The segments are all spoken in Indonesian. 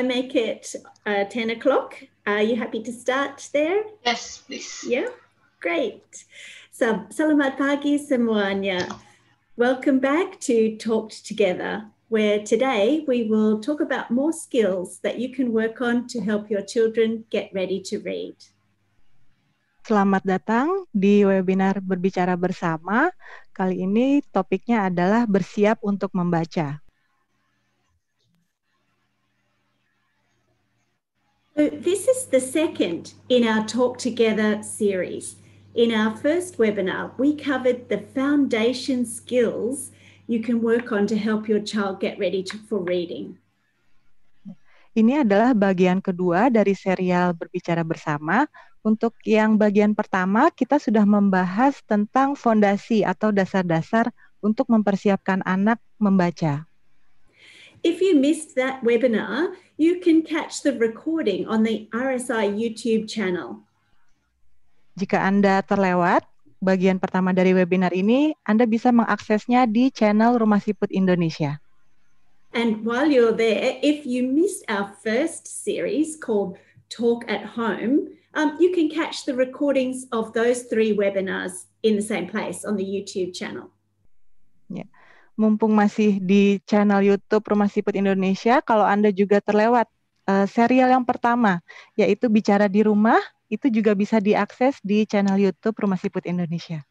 I make it uh, 10 o'clock. Are you happy to start there? Yes, please. Yeah, great. So, salamat pagi semuanya. Welcome back to Talked Together, where today we will talk about more skills that you can work on to help your children get ready to read. Selamat datang di webinar Berbicara Bersama. Kali ini topiknya adalah bersiap untuk membaca. So, this is the second in our Talk Together series. In our first webinar, we covered the foundation skills you can work on to help your child get ready to, for reading. Ini adalah bagian kedua dari serial Berbicara Bersama. Untuk yang bagian pertama, kita sudah membahas tentang fondasi atau dasar-dasar untuk mempersiapkan anak membaca. If you missed that webinar, you can catch the recording on the RSI YouTube channel. Jika Anda terlewat bagian pertama dari webinar ini, Anda bisa mengaksesnya di channel Rumah Siput Indonesia. And while you're there, if you missed our first series called Talk at Home, um, you can catch the recordings of those three webinars in the same place on the YouTube channel. Yeah. mumpung masih di channel YouTube Rumah Siput Indonesia, kalau Anda juga terlewat uh, serial yang pertama, yaitu Bicara di Rumah, itu juga bisa diakses di channel YouTube Rumah Siput Indonesia.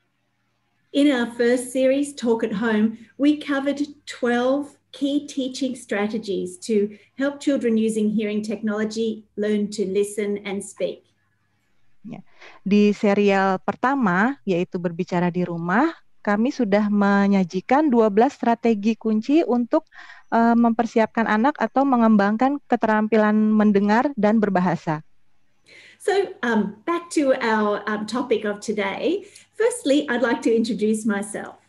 In our first series, Talk at Home, we covered 12 key teaching strategies to help children using hearing technology learn to listen and speak. Ya. Di serial pertama, yaitu Berbicara di Rumah, kami sudah menyajikan 12 strategi kunci untuk uh, mempersiapkan anak atau mengembangkan keterampilan mendengar dan berbahasa. So, um, back to our um, topic of today. Firstly, I'd like to introduce myself.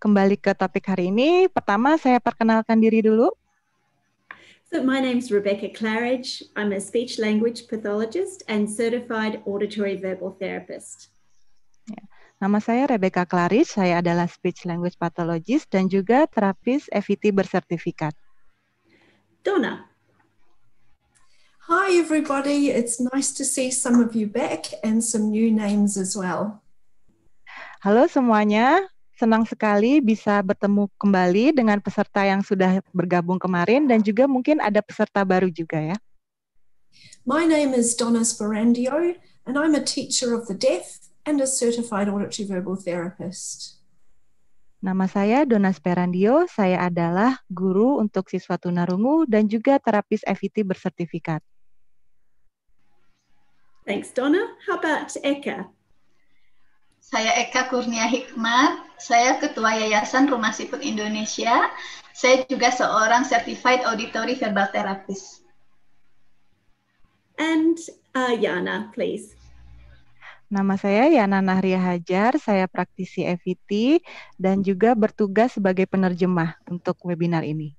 Kembali ke topik hari ini, pertama saya perkenalkan diri dulu. So, my name is Rebecca Claridge. I'm a speech language pathologist and certified auditory verbal therapist. Nama saya Rebecca Claris, saya adalah speech language pathologist dan juga terapis FET bersertifikat. Donna. Hi everybody, it's nice to see some of you back and some new names as well. Halo semuanya, senang sekali bisa bertemu kembali dengan peserta yang sudah bergabung kemarin dan juga mungkin ada peserta baru juga ya. My name is Donna Sperandio and I'm a teacher of the deaf and a certified auditory verbal therapist. Nama saya Dona Sperandio, saya adalah guru untuk siswa tunarungu dan juga terapis FIT bersertifikat. Thanks Donna. How about Eka? Saya Eka Kurnia Hikmat, saya Ketua Yayasan Rumah Siput Indonesia. Saya juga seorang Certified Auditory Verbal Therapist. And uh, Yana, please. Nama saya Yana Nahria Hajar, saya praktisi FVT e dan juga bertugas sebagai penerjemah untuk webinar ini.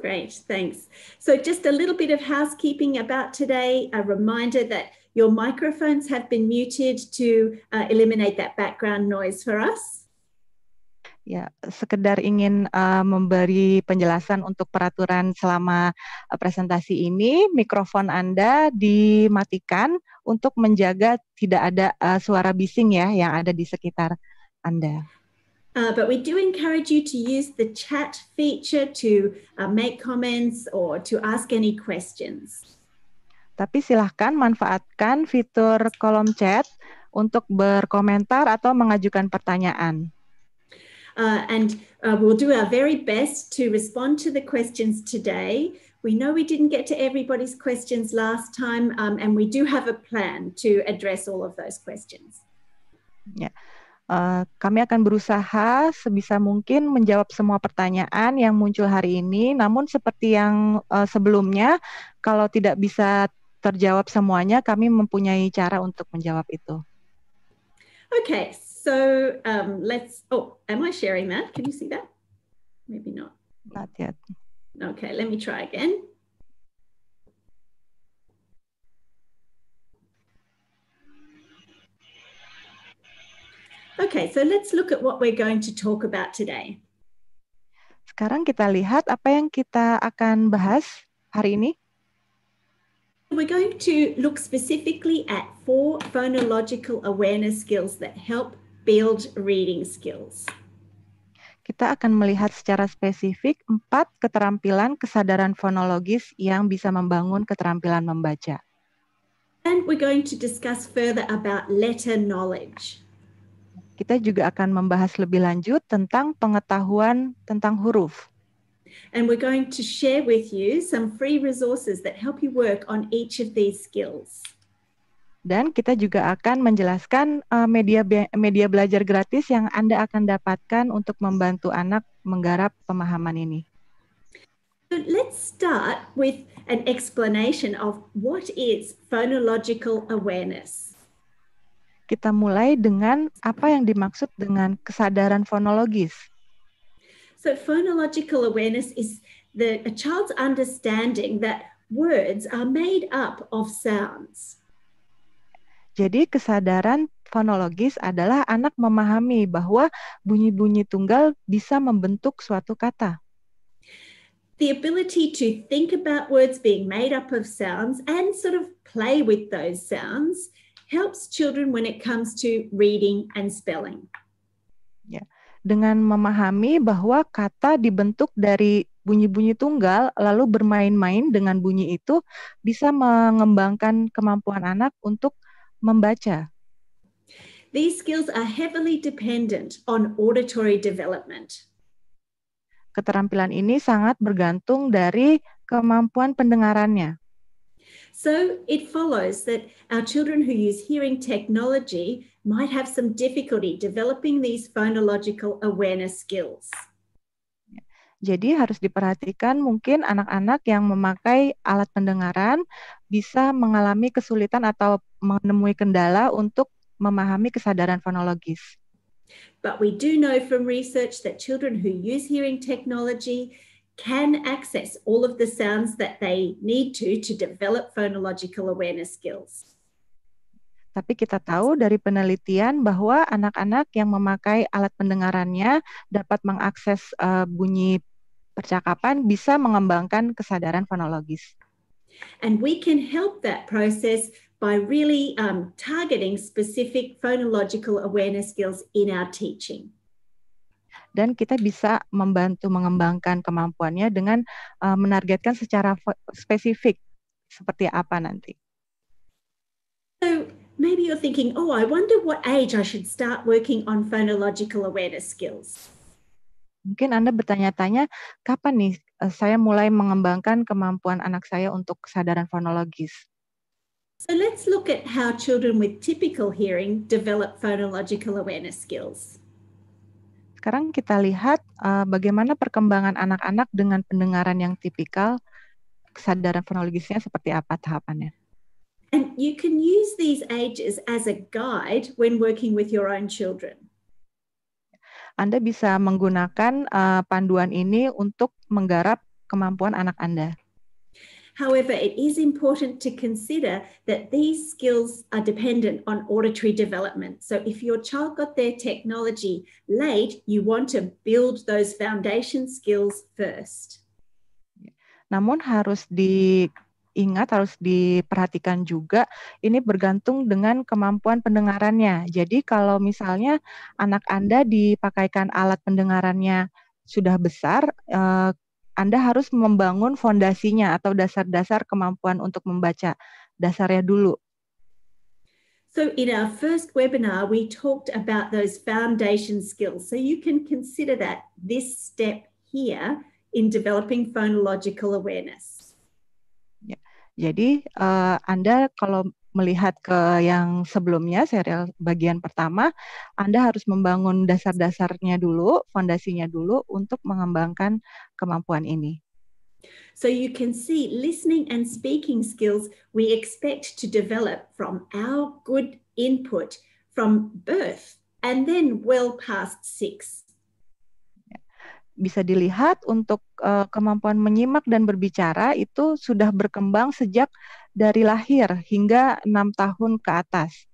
Great, thanks. So just a little bit of housekeeping about today, a reminder that your microphones have been muted to uh, eliminate that background noise for us. Ya, sekedar ingin uh, memberi penjelasan untuk peraturan selama uh, presentasi ini, mikrofon Anda dimatikan untuk menjaga tidak ada uh, suara bising ya yang ada di sekitar Anda. Uh, but we do encourage you to use the chat feature to uh, make comments or to ask any questions. Tapi silahkan manfaatkan fitur kolom chat untuk berkomentar atau mengajukan pertanyaan. Uh, and uh, we'll do our very best to respond to the questions today We know we didn't get to everybody's questions last time, um, and we do have a plan to address all of those questions. Ya, yeah. uh, kami akan berusaha sebisa mungkin menjawab semua pertanyaan yang muncul hari ini. Namun seperti yang uh, sebelumnya, kalau tidak bisa terjawab semuanya, kami mempunyai cara untuk menjawab itu. Okay, so um, let's. Oh, am I sharing that? Can you see that? Maybe not. Not yet. Okay, let me try again. Okay, so let's look at what we're going to talk about today. Sekarang kita lihat apa yang kita akan bahas hari ini. We're going to look specifically at four phonological awareness skills that help build reading skills. kita akan melihat secara spesifik empat keterampilan kesadaran fonologis yang bisa membangun keterampilan membaca. And we're going to discuss further about letter knowledge. Kita juga akan membahas lebih lanjut tentang pengetahuan tentang huruf. And we're going to share with you some free resources that help you work on each of these skills dan kita juga akan menjelaskan uh, media be media belajar gratis yang Anda akan dapatkan untuk membantu anak menggarap pemahaman ini. So let's start with an explanation of what is phonological awareness. Kita mulai dengan apa yang dimaksud dengan kesadaran fonologis. So phonological awareness is the a child's understanding that words are made up of sounds. Jadi kesadaran fonologis adalah anak memahami bahwa bunyi-bunyi tunggal bisa membentuk suatu kata. The ability to think about words being made up of sounds and sort of play with those sounds helps children when it comes to reading and spelling. Ya. Dengan memahami bahwa kata dibentuk dari bunyi-bunyi tunggal lalu bermain-main dengan bunyi itu bisa mengembangkan kemampuan anak untuk membaca? These skills are heavily dependent on auditory development. Keterampilan ini sangat bergantung dari kemampuan pendengarannya. So it follows that our children who use hearing technology might have some difficulty developing these phonological awareness skills. Jadi harus diperhatikan mungkin anak-anak yang memakai alat pendengaran bisa mengalami kesulitan atau menemui kendala untuk memahami kesadaran fonologis. But we do know from research that children who use hearing technology can access all of the sounds that they need to to develop phonological awareness skills. Tapi kita tahu dari penelitian bahwa anak-anak yang memakai alat pendengarannya dapat mengakses uh, bunyi percakapan bisa mengembangkan kesadaran fonologis. And we can help that process by really um, targeting specific phonological awareness skills in our teaching. Dan kita bisa membantu mengembangkan kemampuannya dengan uh, menargetkan secara spesifik seperti apa nanti. So maybe you're thinking, oh, I wonder what age I should start working on phonological awareness skills. Mungkin Anda bertanya-tanya, kapan nih Eh, saya mulai mengembangkan kemampuan anak saya untuk kesadaran fonologis. So let's look at how children with typical hearing develop phonological awareness skills. Sekarang kita lihat uh, bagaimana perkembangan anak-anak dengan pendengaran yang tipikal, kesadaran fonologisnya seperti apa tahapannya. And you can use these ages as a guide when working with your own children. Anda bisa menggunakan uh, panduan ini untuk menggarap kemampuan anak Anda. However, it is important to consider that these skills are dependent on auditory development. So, if your child got their technology late, you want to build those foundation skills first. Namun harus di diingat, harus diperhatikan juga. Ini bergantung dengan kemampuan pendengarannya. Jadi kalau misalnya anak Anda dipakaikan alat pendengarannya sudah besar, eh, Anda harus membangun fondasinya atau dasar-dasar kemampuan untuk membaca. Dasarnya dulu. So, in our first webinar, we talked about those foundation skills. So, you can consider that this step here in developing phonological awareness. Jadi uh, Anda kalau melihat ke yang sebelumnya serial bagian pertama, Anda harus membangun dasar-dasarnya dulu, fondasinya dulu untuk mengembangkan kemampuan ini. So you can see listening and speaking skills we expect to develop from our good input from birth and then well past six bisa dilihat untuk uh, kemampuan menyimak dan berbicara itu sudah berkembang sejak dari lahir hingga enam tahun ke atas.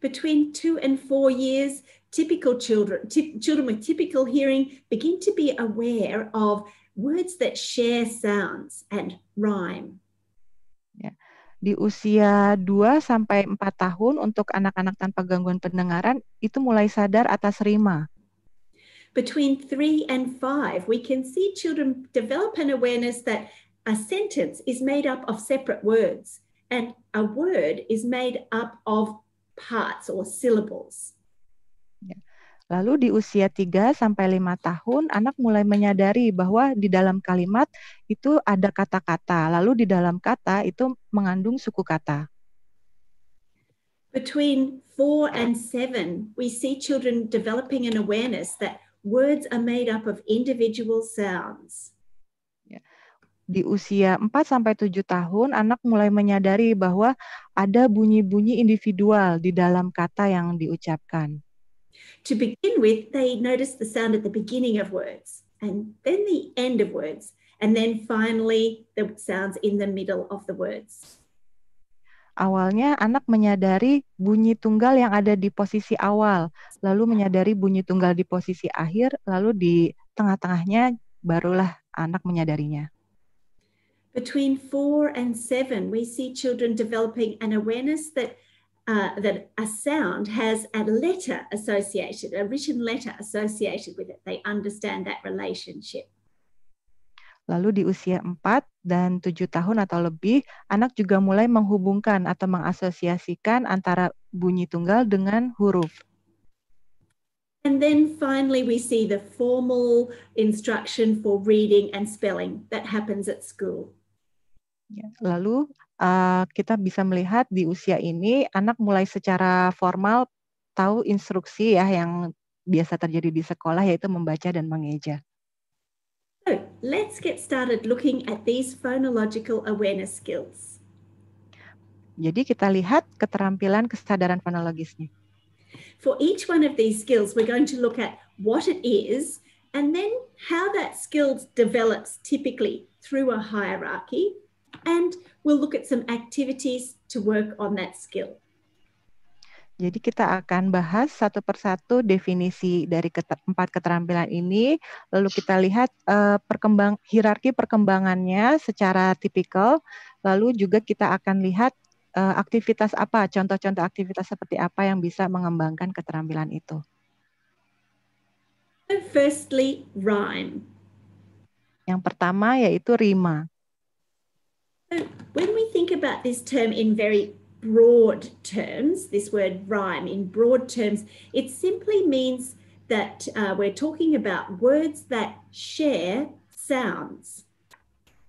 Between two and four years, typical children, children with typical hearing begin to be aware of words that share sounds and rhyme. Ya. di usia 2 sampai 4 tahun untuk anak-anak tanpa gangguan pendengaran itu mulai sadar atas rima. between three and five, we can see children develop an awareness that a sentence is made up of separate words and a word is made up of parts or syllables. Lalu di usia 3 sampai 5 tahun anak mulai menyadari bahwa di dalam kalimat itu ada kata-kata. Lalu di dalam kata itu mengandung suku kata. Between 4 and 7, we see children developing an awareness that words are made up of individual sounds. Di usia 4 sampai 7 tahun, anak mulai menyadari bahwa ada bunyi-bunyi individual di dalam kata yang diucapkan. To begin with, they notice the sound at the beginning of words and then the end of words and then finally the sounds in the middle of the words. Awalnya anak menyadari bunyi tunggal yang ada di posisi awal, lalu menyadari bunyi tunggal di posisi akhir, lalu di tengah-tengahnya barulah anak menyadarinya. Between four and seven, we see children developing an awareness that uh, that a sound has a letter associated, a written letter associated with it. They understand that relationship. Lalu di usia 4 dan 7 tahun atau lebih, anak juga mulai menghubungkan atau mengasosiasikan antara bunyi tunggal dengan huruf. And then finally we see the formal instruction for reading and spelling that happens at school. Ya, lalu uh, kita bisa melihat di usia ini anak mulai secara formal tahu instruksi ya yang biasa terjadi di sekolah yaitu membaca dan mengeja. So let's get started looking at these phonological awareness skills. Jadi kita lihat keterampilan kesadaran fonologisnya. For each one of these skills, we're going to look at what it is and then how that skill develops typically through a hierarchy. And we'll look at some activities to work on that skill. Jadi kita akan bahas satu persatu definisi dari keter empat keterampilan ini, lalu kita lihat uh, perkembang hierarki perkembangannya secara tipikal, lalu juga kita akan lihat uh, aktivitas apa, contoh-contoh aktivitas seperti apa yang bisa mengembangkan keterampilan itu. Firstly, rhyme. Yang pertama yaitu rima. When we think about this term in very broad terms, this word rhyme in broad terms, it simply means that uh, we're talking about words that share sounds.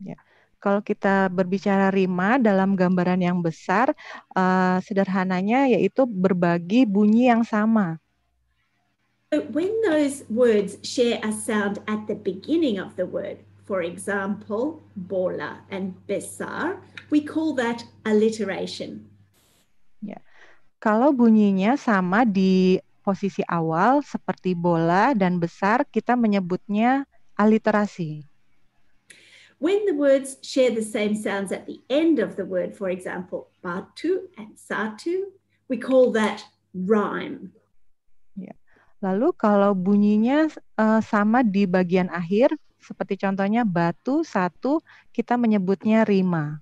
Yeah. Kalau kita berbicara rima dalam gambaran yang besar, uh, sederhananya yaitu berbagi bunyi yang sama. when those words share a sound at the beginning of the word, for example, bola and besar, we call that alliteration. Kalau bunyinya sama di posisi awal seperti bola dan besar, kita menyebutnya aliterasi. When the words share the same sounds at the end of the word, for example, batu and satu, we call that rhyme. Ya. Lalu kalau bunyinya uh, sama di bagian akhir, seperti contohnya batu, satu, kita menyebutnya rima.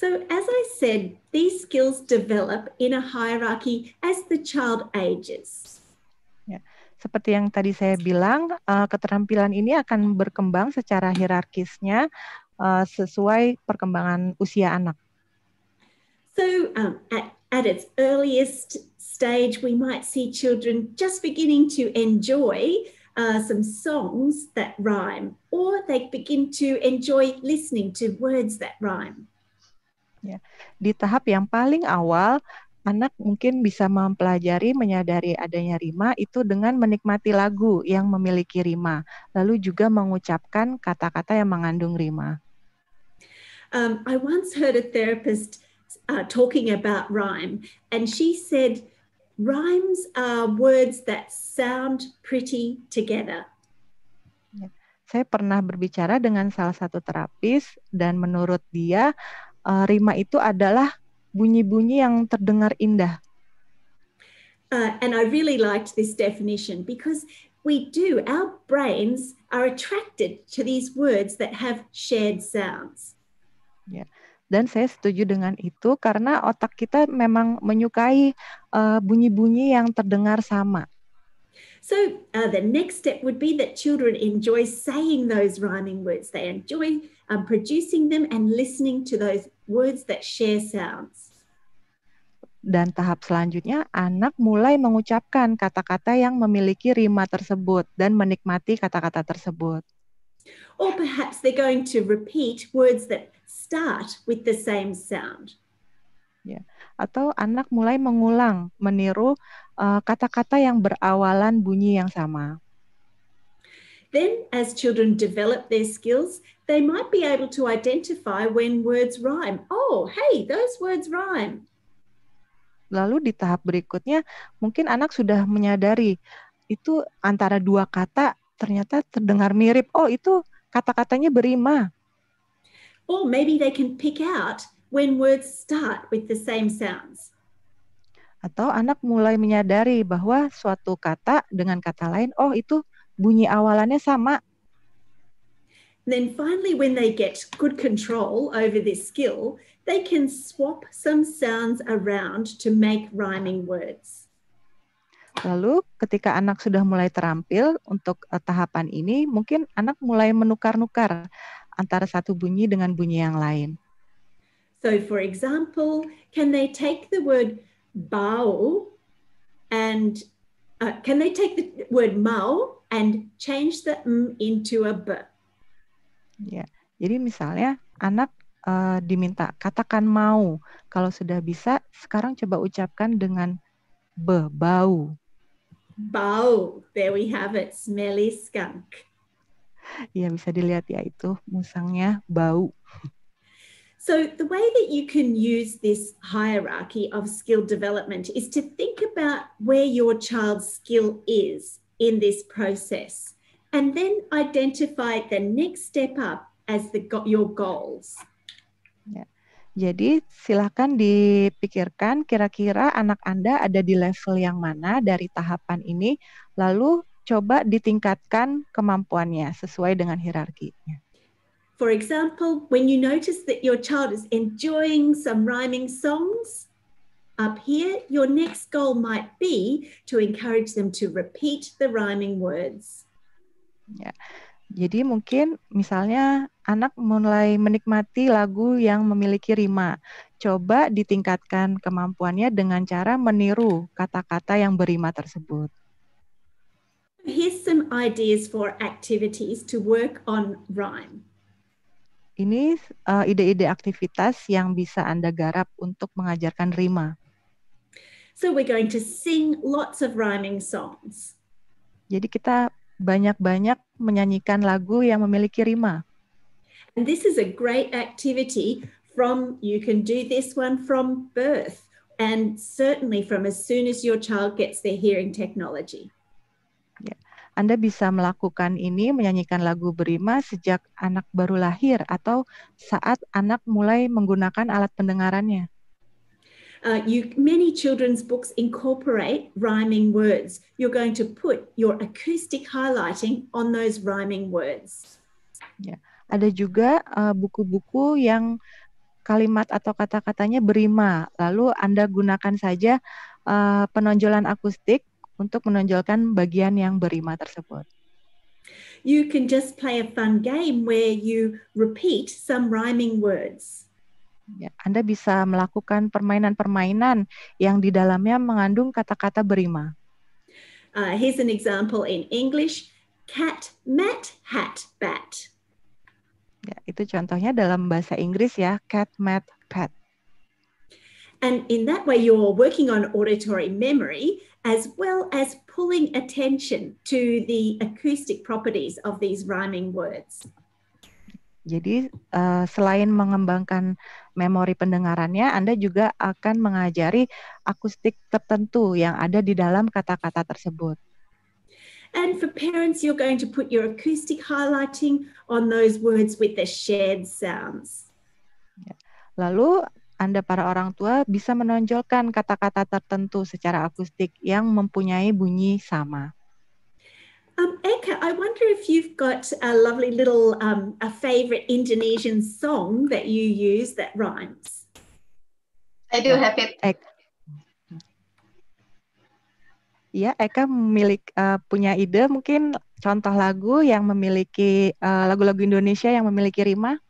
So, as I said, these skills develop in a hierarchy as the child ages. Ya, seperti yang tadi saya bilang, uh, keterampilan ini akan berkembang secara hierarkisnya uh, sesuai perkembangan usia anak. So, um, at, at its earliest stage, we might see children just beginning to enjoy uh, some songs that rhyme, or they begin to enjoy listening to words that rhyme. Ya. Di tahap yang paling awal, anak mungkin bisa mempelajari menyadari adanya rima itu dengan menikmati lagu yang memiliki rima, lalu juga mengucapkan kata-kata yang mengandung rima. Um, I once heard a therapist uh, talking about rhyme, and she said rhymes are words that sound pretty together. Ya, saya pernah berbicara dengan salah satu terapis dan menurut dia uh, rima itu adalah bunyi-bunyi yang terdengar indah. Uh, and I really liked this definition because we do, our brains are attracted to these words that have shared sounds. Yeah. Dan saya setuju dengan itu karena otak kita memang menyukai eh, bunyi-bunyi uh, yang terdengar sama. So uh, the next step would be that children enjoy saying those rhyming words. They enjoy um, producing them and listening to those words that share sounds. Dan tahap selanjutnya, anak mulai mengucapkan kata-kata yang memiliki rima tersebut dan menikmati kata-kata tersebut. Or perhaps they're going to repeat words that start with the same sound. Ya. Atau anak mulai mengulang, meniru eh, kata-kata uh, yang berawalan bunyi yang sama. Then, as children develop their skills, they might be able to identify when words rhyme. Oh, hey, those words rhyme. Lalu di tahap berikutnya, mungkin anak sudah menyadari itu antara dua kata ternyata terdengar mirip. Oh, itu kata-katanya berima. Or maybe they can pick out when words start with the same sounds. Atau anak mulai menyadari bahwa suatu kata dengan kata lain, oh itu bunyi awalannya sama. Then finally when they get good control over this skill, they can swap some sounds around to make rhyming words. Lalu ketika anak sudah mulai terampil untuk uh, tahapan ini, mungkin anak mulai menukar-nukar antara satu bunyi dengan bunyi yang lain. So for example, can they take the word bau and uh, can they take the word mau and change the m into a b? Ya, jadi misalnya anak uh, diminta katakan mau. Kalau sudah bisa, sekarang coba ucapkan dengan b, bau. Bau, there we have it, smelly skunk. Iya bisa dilihat ya itu musangnya bau. So, the way that you can use this hierarchy of skill development is to think about where your child's skill is in this process and then identify the next step up as the your goals. Ya. Jadi silahkan dipikirkan kira-kira anak Anda ada di level yang mana dari tahapan ini, lalu coba ditingkatkan kemampuannya sesuai dengan hierarkinya. For example, when you notice that your child is enjoying some rhyming songs, up here, your next goal might be to encourage them to repeat the rhyming words. Ya. Jadi mungkin misalnya anak mulai menikmati lagu yang memiliki rima. Coba ditingkatkan kemampuannya dengan cara meniru kata-kata yang berima tersebut. Here's some ideas for activities to work on rhyme. Ini ide eh, ide-ide aktivitas yang bisa Anda garap untuk mengajarkan rima. So we're going to sing lots of rhyming songs. Jadi kita banyak-banyak menyanyikan lagu yang memiliki rima. And this is a great activity from you can do this one from birth and certainly from as soon as your child gets their hearing technology. Anda bisa melakukan ini menyanyikan lagu berima sejak anak baru lahir atau saat anak mulai menggunakan alat pendengarannya. Uh, you, many children's books incorporate rhyming words. You're going to put your acoustic highlighting on those rhyming words. Ya. Ada juga uh, buku-buku uh, yang kalimat atau kata-katanya berima, lalu Anda gunakan saja uh, penonjolan akustik untuk menonjolkan bagian yang berima tersebut. You can just play a fun game where you repeat some rhyming words. Ya, Anda bisa melakukan permainan-permainan yang di dalamnya mengandung kata-kata berima. Uh, here's an example in English: cat, mat, hat, bat. Ya, itu contohnya dalam bahasa Inggris ya, cat, mat, pat. And in that way, you're working on auditory memory as well as pulling attention to the acoustic properties of these rhyming words. Jadi uh, selain mengembangkan memori pendengarannya, Anda juga akan mengajari akustik tertentu yang ada di dalam kata-kata tersebut. And for parents, you're going to put your acoustic highlighting on those words with the shared sounds. Lalu Anda para orang tua bisa menonjolkan kata-kata tertentu secara akustik yang mempunyai bunyi sama. Um, Eka, I wonder if you've got a lovely little um, a favorite Indonesian song that you use that rhymes. I do have it. Eka. Ya, Eka milik uh, punya ide mungkin contoh lagu yang memiliki uh, lagu-lagu uh, lagu -lagu Indonesia yang memiliki rima.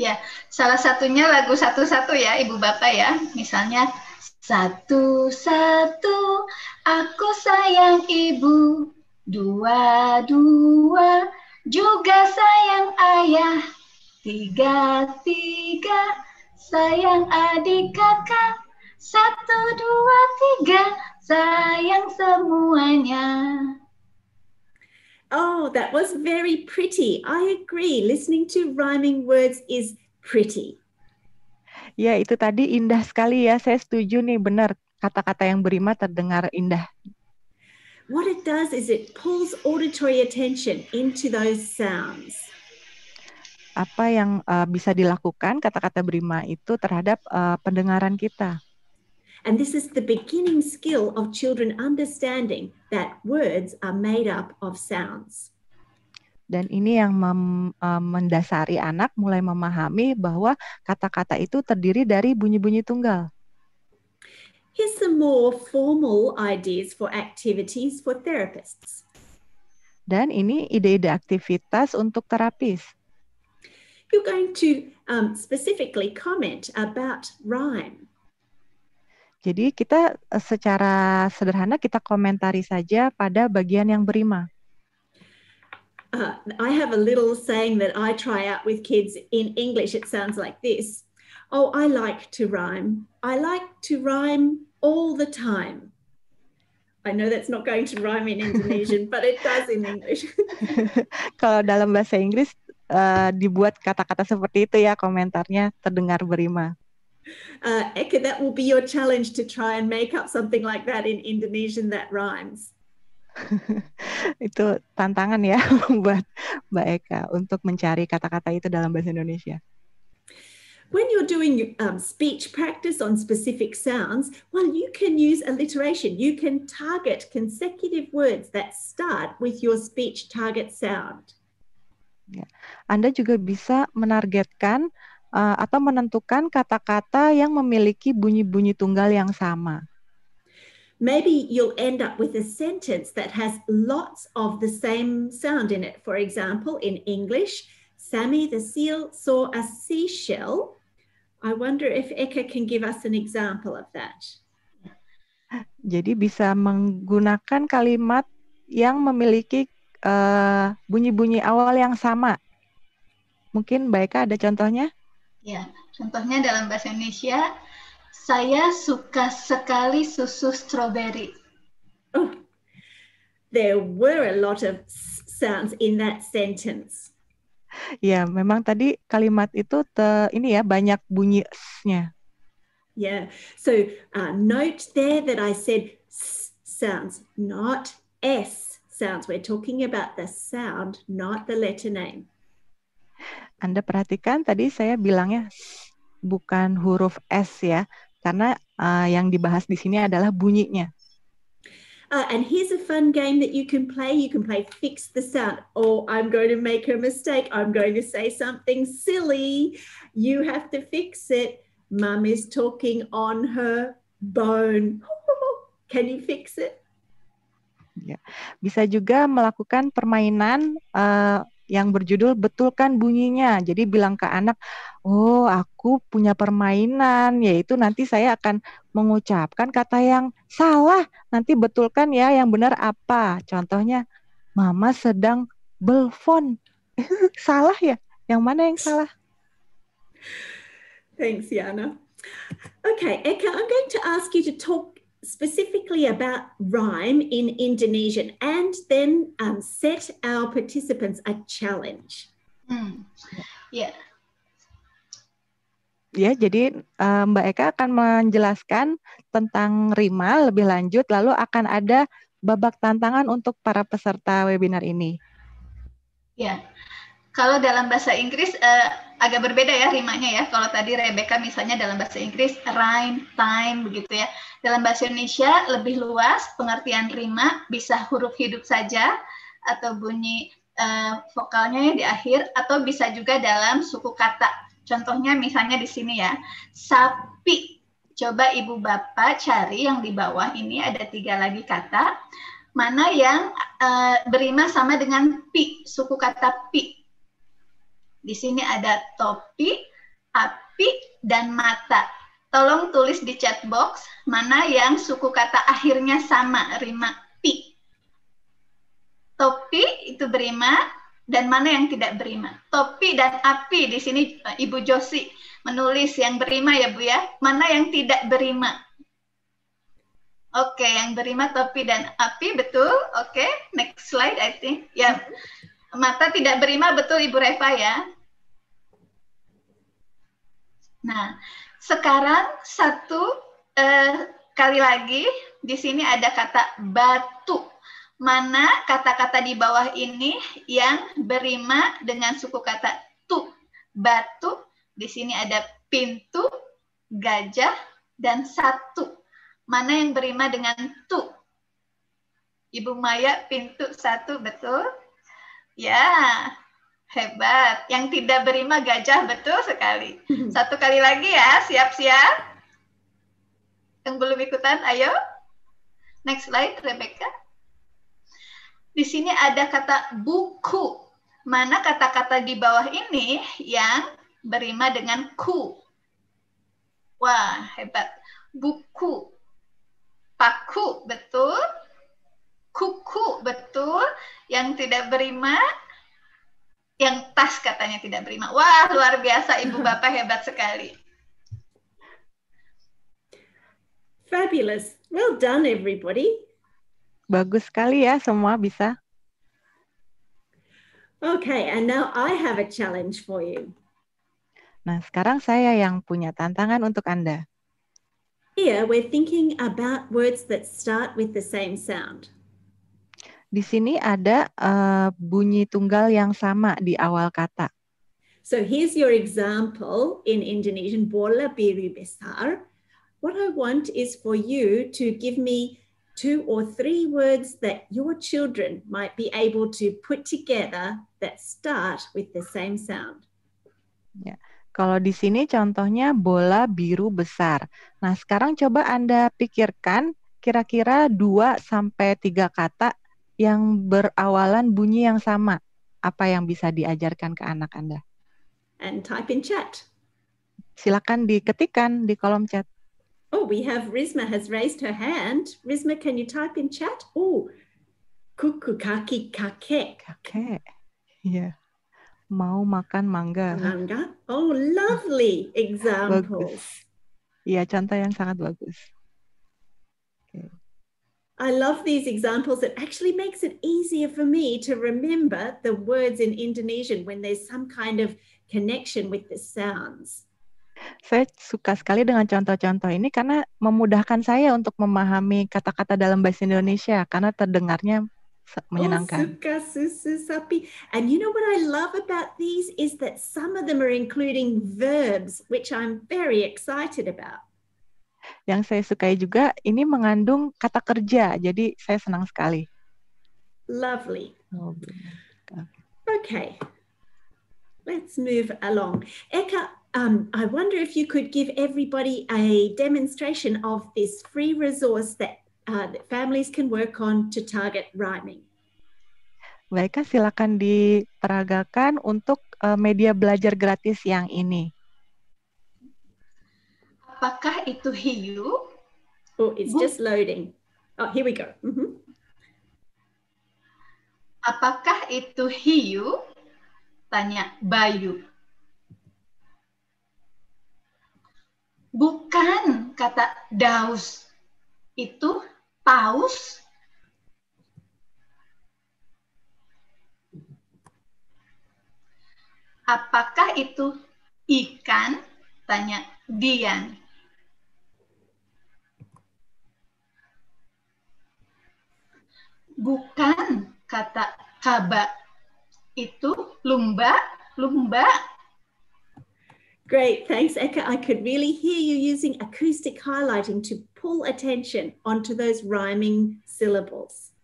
Ya, salah satunya lagu satu-satu ya, Ibu Bapak ya. Misalnya satu-satu aku sayang ibu, dua-dua juga sayang ayah, tiga-tiga sayang adik kakak, satu dua tiga sayang semuanya. Oh, that was very pretty. I agree. Listening to rhyming words is pretty. Ya, itu tadi indah sekali ya. Saya setuju nih, benar. Kata-kata yang berima terdengar indah. What it does is it pulls auditory attention into those sounds. Apa yang uh, bisa dilakukan kata-kata berima itu terhadap uh, pendengaran kita? And this is the beginning skill of children understanding that words are made up of sounds. Dan ini yang mem, uh, mendasari anak mulai memahami bahwa kata-kata itu terdiri dari bunyi-bunyi tunggal. Here's some more formal ideas for activities for therapists. Dan ini ide-ide aktivitas untuk terapis. You're going to um, specifically comment about rhyme. Jadi kita eh, secara sederhana kita komentari saja pada bagian yang berima. Uh, I have a little saying that I try out with kids in English. It sounds like this. Oh, I like to rhyme. I like to rhyme all the time. I know that's not going to rhyme in Indonesian, but it does in English. Kalau dalam bahasa Inggris uh, dibuat kata-kata seperti itu ya komentarnya terdengar berima. Uh, Eka, that will be your challenge to try and make up something like that in Indonesian that rhymes. itu tantangan ya buat Mbak Eka untuk mencari kata-kata itu dalam bahasa Indonesia. When you're doing um, speech practice on specific sounds, well, you can use alliteration. You can target consecutive words that start with your speech target sound. Ya. Anda juga bisa menargetkan uh, atau menentukan kata-kata yang memiliki bunyi-bunyi tunggal yang sama. Maybe you'll end up with a sentence that has lots of the same sound in it. For example, in English, Sammy the seal saw a seashell. I wonder if Eka can give us an example of that. Jadi bisa menggunakan kalimat yang memiliki eh, bunyi-bunyi uh, bunyi -bunyi awal yang sama. Mungkin Baika ada contohnya? Ya, contohnya dalam bahasa Indonesia, saya suka sekali susu stroberi. Oh, there were a lot of sounds in that sentence. Ya, memang tadi kalimat itu te, ini ya banyak bunyi s-nya. Yeah, so uh, note there that I said s sounds, not s sounds. We're talking about the sound, not the letter name. Anda perhatikan tadi saya bilangnya bukan huruf S ya, karena uh, yang dibahas di sini adalah bunyinya. Uh, and here's a fun game that you can play. You can play fix the sound, Oh, I'm going to make a mistake. I'm going to say something silly. You have to fix it. Mum is talking on her bone. Can you fix it? Ya. Bisa juga melakukan permainan uh, yang berjudul Betulkan Bunyinya. Jadi bilang ke anak, "Oh, aku punya permainan, yaitu nanti saya akan mengucapkan kata yang salah. Nanti betulkan ya yang benar apa." Contohnya, "Mama sedang belfon." salah ya? Yang mana yang salah? Thanks, Yana. Okay, Eka, I'm going to ask you to talk specifically about rhyme in Indonesian and then um, set our participants a challenge. Hmm. Yeah. Ya, jadi um, Mbak Eka akan menjelaskan tentang RIMA lebih lanjut, lalu akan ada babak tantangan untuk para peserta webinar ini. Ya, kalau dalam bahasa Inggris uh, agak berbeda ya rimanya ya. Kalau tadi Rebecca misalnya dalam bahasa Inggris rhyme, time begitu ya. Dalam bahasa Indonesia lebih luas pengertian rima bisa huruf hidup saja atau bunyi uh, vokalnya ya di akhir atau bisa juga dalam suku kata. Contohnya misalnya di sini ya. Sapi. Coba ibu bapak cari yang di bawah ini ada tiga lagi kata mana yang uh, berima sama dengan pi, suku kata pi. Di sini ada topi, api, dan mata. Tolong tulis di chat box mana yang suku kata akhirnya sama, rima pi. Topi itu berima, dan mana yang tidak berima. Topi dan api di sini eh, Ibu Josi menulis yang berima ya Bu ya, mana yang tidak berima. Oke, yang berima topi dan api betul. Oke, next slide I think. Ya. Mhm. Mata tidak berima betul Ibu Reva ya? Nah, sekarang satu eh, kali lagi di sini ada kata batu. Mana kata-kata di bawah ini yang berima dengan suku kata tu? Batu, di sini ada pintu, gajah, dan satu. Mana yang berima dengan tu? Ibu Maya, pintu satu, betul. Ya, hebat. Yang tidak berima gajah, betul sekali. Satu kali lagi ya, siap-siap. Yang belum ikutan, ayo. Next slide, Rebecca. Di sini ada kata buku. Mana kata-kata di bawah ini yang berima dengan ku? Wah, hebat. Buku. Paku, betul kuku betul yang tidak berima yang tas katanya tidak berima wah luar biasa ibu bapak hebat sekali fabulous well done everybody bagus sekali ya semua bisa okay and now I have a challenge for you nah sekarang saya yang punya tantangan untuk anda Here, we're thinking about words that start with the same sound. Di sini ada uh, bunyi tunggal yang sama di awal kata. So here's your example in Indonesian bola biru besar. What I want is for you to give me two or three words that your children might be able to put together that start with the same sound. Ya. Yeah. Kalau di sini contohnya bola biru besar. Nah, sekarang coba Anda pikirkan kira-kira 2 sampai 3 kata yang berawalan bunyi yang sama. Apa yang bisa diajarkan ke anak Anda? And type in chat. Silakan diketikkan di kolom chat. Oh, we have Risma has raised her hand. Risma, can you type in chat? Oh, kuku kaki kakek. Kakek. Yeah. Mau makan mangga. Mangga. Oh, lovely example. Iya, contoh yang sangat bagus. I love these examples. It actually makes it easier for me to remember the words in Indonesian when there's some kind of connection with the sounds. Saya suka sekali dengan contoh-contoh ini karena memudahkan saya untuk memahami kata-kata dalam bahasa Indonesia karena terdengarnya oh, menyenangkan. Oh, suka susu sapi. And you know what I love about these is that some of them are including verbs which I'm very excited about. Yang saya sukai juga ini mengandung kata kerja, jadi saya senang sekali. Lovely. Oke. Oh, okay. Let's move along. Eka, um, I wonder if you could give everybody a demonstration of this free resource that, uh, that families can work on to target rhyming. Baiklah, silakan diperagakan untuk uh, media belajar gratis yang ini apakah itu hiu? Oh, it's just loading. Oh, here we go. Mm -hmm. Apakah itu hiu? Tanya Bayu. Bukan, kata Daus. Itu paus. Apakah itu ikan? Tanya Dian. bukan kata kaba itu lumba lumba Great, thanks Eka. I could really hear you using acoustic highlighting to pull attention onto those rhyming syllables.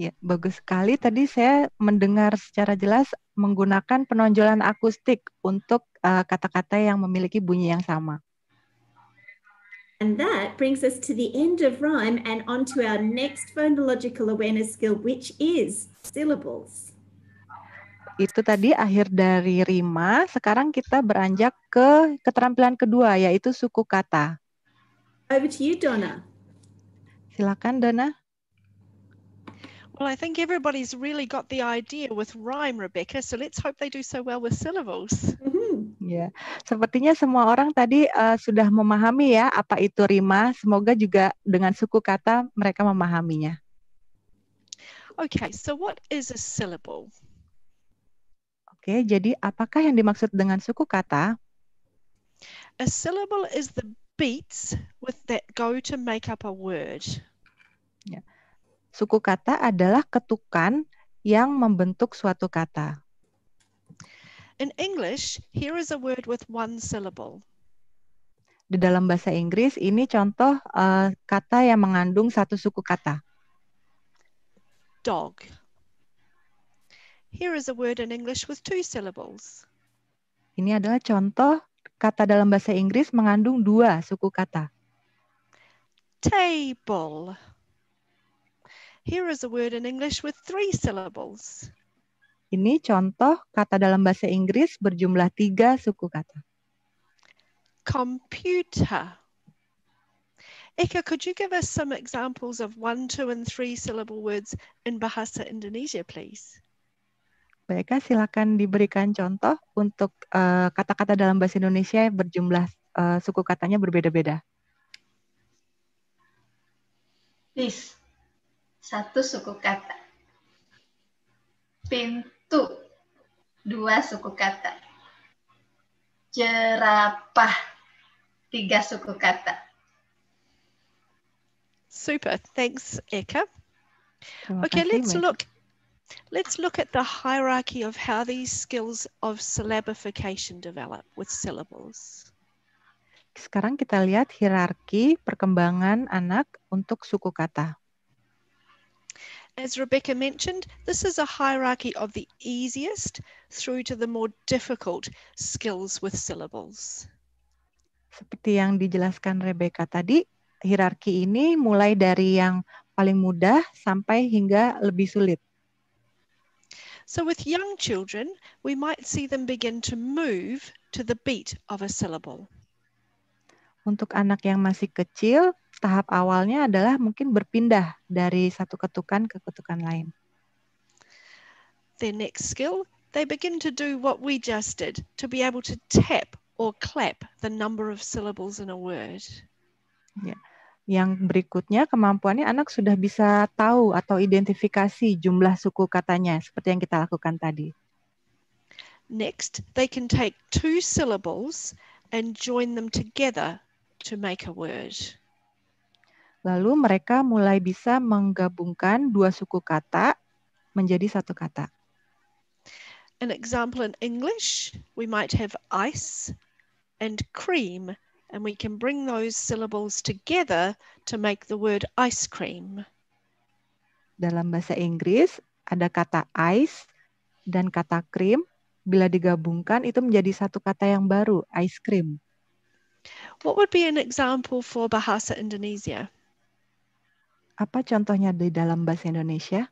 Ya, bagus sekali. Tadi saya mendengar secara jelas menggunakan penonjolan akustik untuk eh, kata-kata uh, kata -kata yang memiliki bunyi yang sama. And that brings us to the end of rhyme and onto our next phonological awareness skill, which is syllables. Itu tadi akhir dari rima. Sekarang kita beranjak ke keterampilan kedua, yaitu suku kata. Over to you, Donna. Silakan, Donna. Well, I think everybody's really got the idea with rhyme, Rebecca. So let's hope they do so well with syllables. Mm-hmm. Ya, sepertinya semua orang tadi uh, sudah memahami ya apa itu rima. Semoga juga dengan suku kata mereka memahaminya. Okay, so what is a syllable? Oke, okay, jadi apakah yang dimaksud dengan suku kata? A syllable is the beats with that go to make up a word. Ya. Suku kata adalah ketukan yang membentuk suatu kata. In English, here is a word with one syllable. Di dalam bahasa Inggris, ini contoh uh, kata yang mengandung satu suku kata. Dog. Here is a word in English with two syllables. Ini adalah contoh kata dalam bahasa Inggris mengandung dua suku kata. Table. Here is a word in English with three syllables. Ini contoh kata dalam bahasa Inggris berjumlah tiga suku kata. Computer. Ika, could you give us some examples of one, two, and three syllable words in Bahasa Indonesia, please? Baik, silakan diberikan contoh untuk eh, kata-kata uh, dalam bahasa Indonesia berjumlah uh, suku katanya berbeda-beda. Please, satu suku kata. Pintu. Satu, dua suku kata. Jerapah, tiga suku kata. Super, thanks Eka. Oh, okay, let's look Let's look at the hierarchy of how these skills of syllabification develop with syllables. Sekarang kita lihat hierarki perkembangan anak untuk suku kata. as Rebecca mentioned, this is a hierarchy of the easiest through to the more difficult skills with syllables. Seperti yang dijelaskan Rebecca tadi, hierarki ini mulai dari yang paling mudah sampai hingga lebih sulit. So with young children, we might see them begin to move to the beat of a syllable. Untuk anak yang masih kecil, tahap awalnya adalah mungkin berpindah dari satu ketukan ke ketukan lain. The next skill, they begin to do what we just did, to be able to tap or clap the number of syllables in a word. Ya. Yang berikutnya kemampuannya anak sudah bisa tahu atau identifikasi jumlah suku katanya seperti yang kita lakukan tadi. Next, they can take two syllables and join them together to make a word. Lalu mereka mulai bisa menggabungkan dua suku kata menjadi satu kata. An example in English, we might have ice and cream, and we can bring those syllables together to make the word ice cream. Dalam bahasa Inggris, ada kata ice dan kata cream. Bila digabungkan, itu menjadi satu kata yang baru, ice cream. What would be an example for Bahasa Indonesia? Apa contohnya di dalam bahasa Indonesia?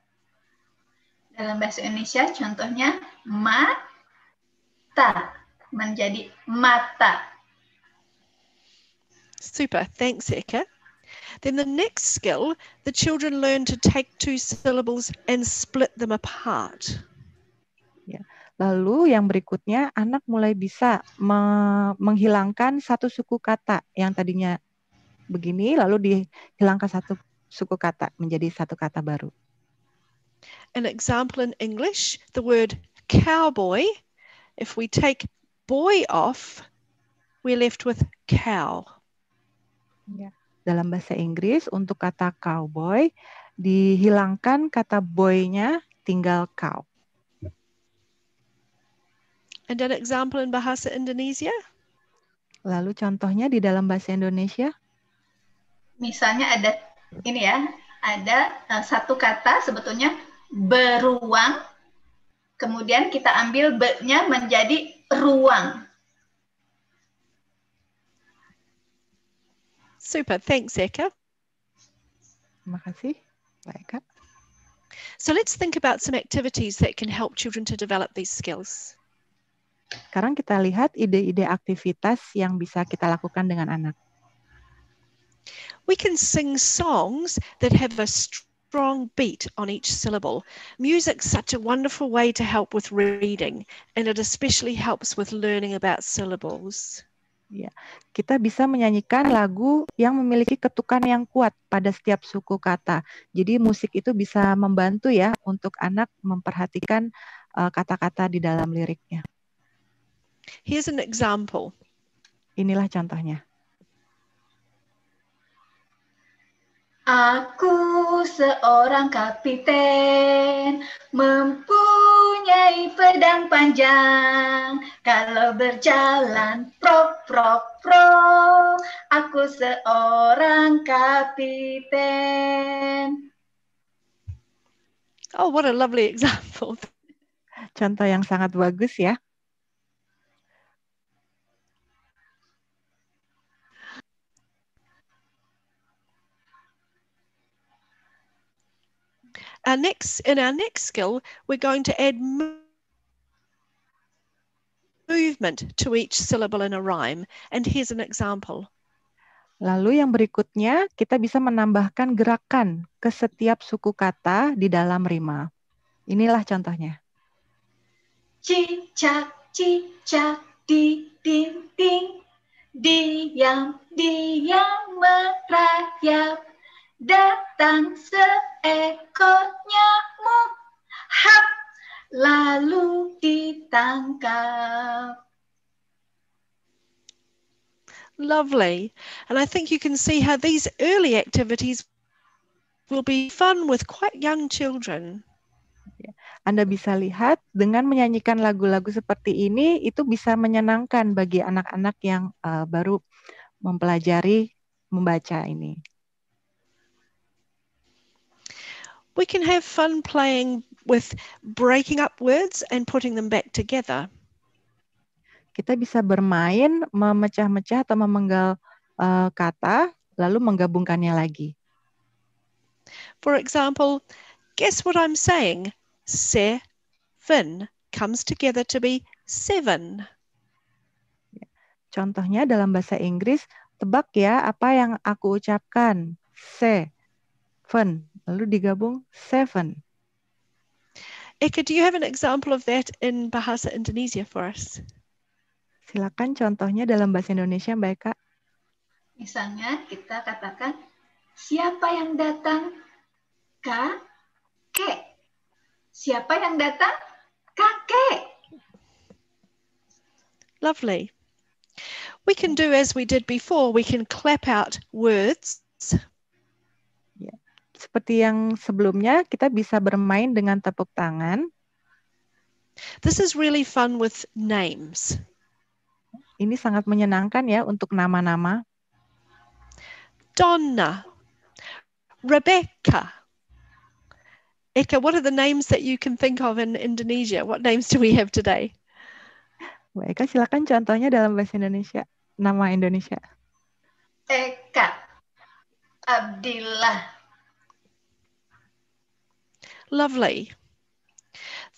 Dalam bahasa Indonesia contohnya mata menjadi mata. Super, thanks Eka. Then the next skill, the children learn to take two syllables and split them apart. Ya. Lalu yang berikutnya anak mulai bisa me menghilangkan satu suku kata yang tadinya begini lalu dihilangkan satu suku kata menjadi satu kata baru. An example in English, the word cowboy, if we take boy off, we're left with cow. Yeah. Dalam bahasa Inggris, untuk kata cowboy, dihilangkan kata boy-nya, tinggal cow. And an example in bahasa Indonesia? Lalu contohnya di dalam bahasa Indonesia? Misalnya ada ini ya ada uh, satu kata sebetulnya beruang kemudian kita ambil be-nya menjadi ruang super thanks Eka terima kasih Baik, Kak. So let's think about some activities that can help children to develop these skills. Sekarang kita lihat ide-ide aktivitas yang bisa kita lakukan dengan anak. We can sing songs that have a strong beat on each syllable. Music's such a wonderful way to help with reading, and it especially helps with learning about syllables. Ya, kita bisa menyanyikan lagu yang memiliki ketukan yang kuat pada setiap suku kata. Jadi musik itu bisa membantu ya untuk anak memperhatikan eh, kata-kata uh, di dalam liriknya. Here's an example. Inilah contohnya. Aku seorang kapiten, mempunyai pedang panjang. Kalau berjalan pro pro pro, aku seorang kapiten. Oh, what a lovely example. Contoh yang sangat bagus ya. Our next, in our next skill, we're going to add movement to each syllable in a rhyme. And here's an example. Lalu yang berikutnya, kita bisa menambahkan gerakan ke setiap suku kata di dalam rima. Inilah contohnya. Cicak, cicak, di dinding, diam, diam merayap datang seekor nyamuk hap lalu ditangkap lovely. And I think you can see how these early activities will be fun with quite young children. Ya. Anda bisa lihat dengan menyanyikan lagu-lagu seperti ini itu bisa menyenangkan bagi anak-anak yang uh, baru mempelajari membaca ini. we can have fun playing with breaking up words and putting them back together. Kita bisa bermain memecah-mecah atau memenggal uh, kata lalu menggabungkannya lagi. For example, guess what I'm saying? Seven comes together to be seven. Contohnya dalam bahasa Inggris, tebak ya apa yang aku ucapkan. Seven. lalu digabung seven. Eka, do you have an example of that in bahasa Indonesia for us? Silakan contohnya dalam bahasa Indonesia Mbak Eka. Misalnya kita katakan siapa yang datang? Kakek. Siapa yang datang? Kakek. Lovely. We can do as we did before. We can clap out words seperti yang sebelumnya, kita bisa bermain dengan tepuk tangan. This is really fun with names. Ini sangat menyenangkan ya untuk nama-nama. Donna, Rebecca. Eka, what are the names that you can think of in Indonesia? What names do we have today? Eka, silakan contohnya dalam bahasa Indonesia, nama Indonesia. Eka, Abdillah, Lovely.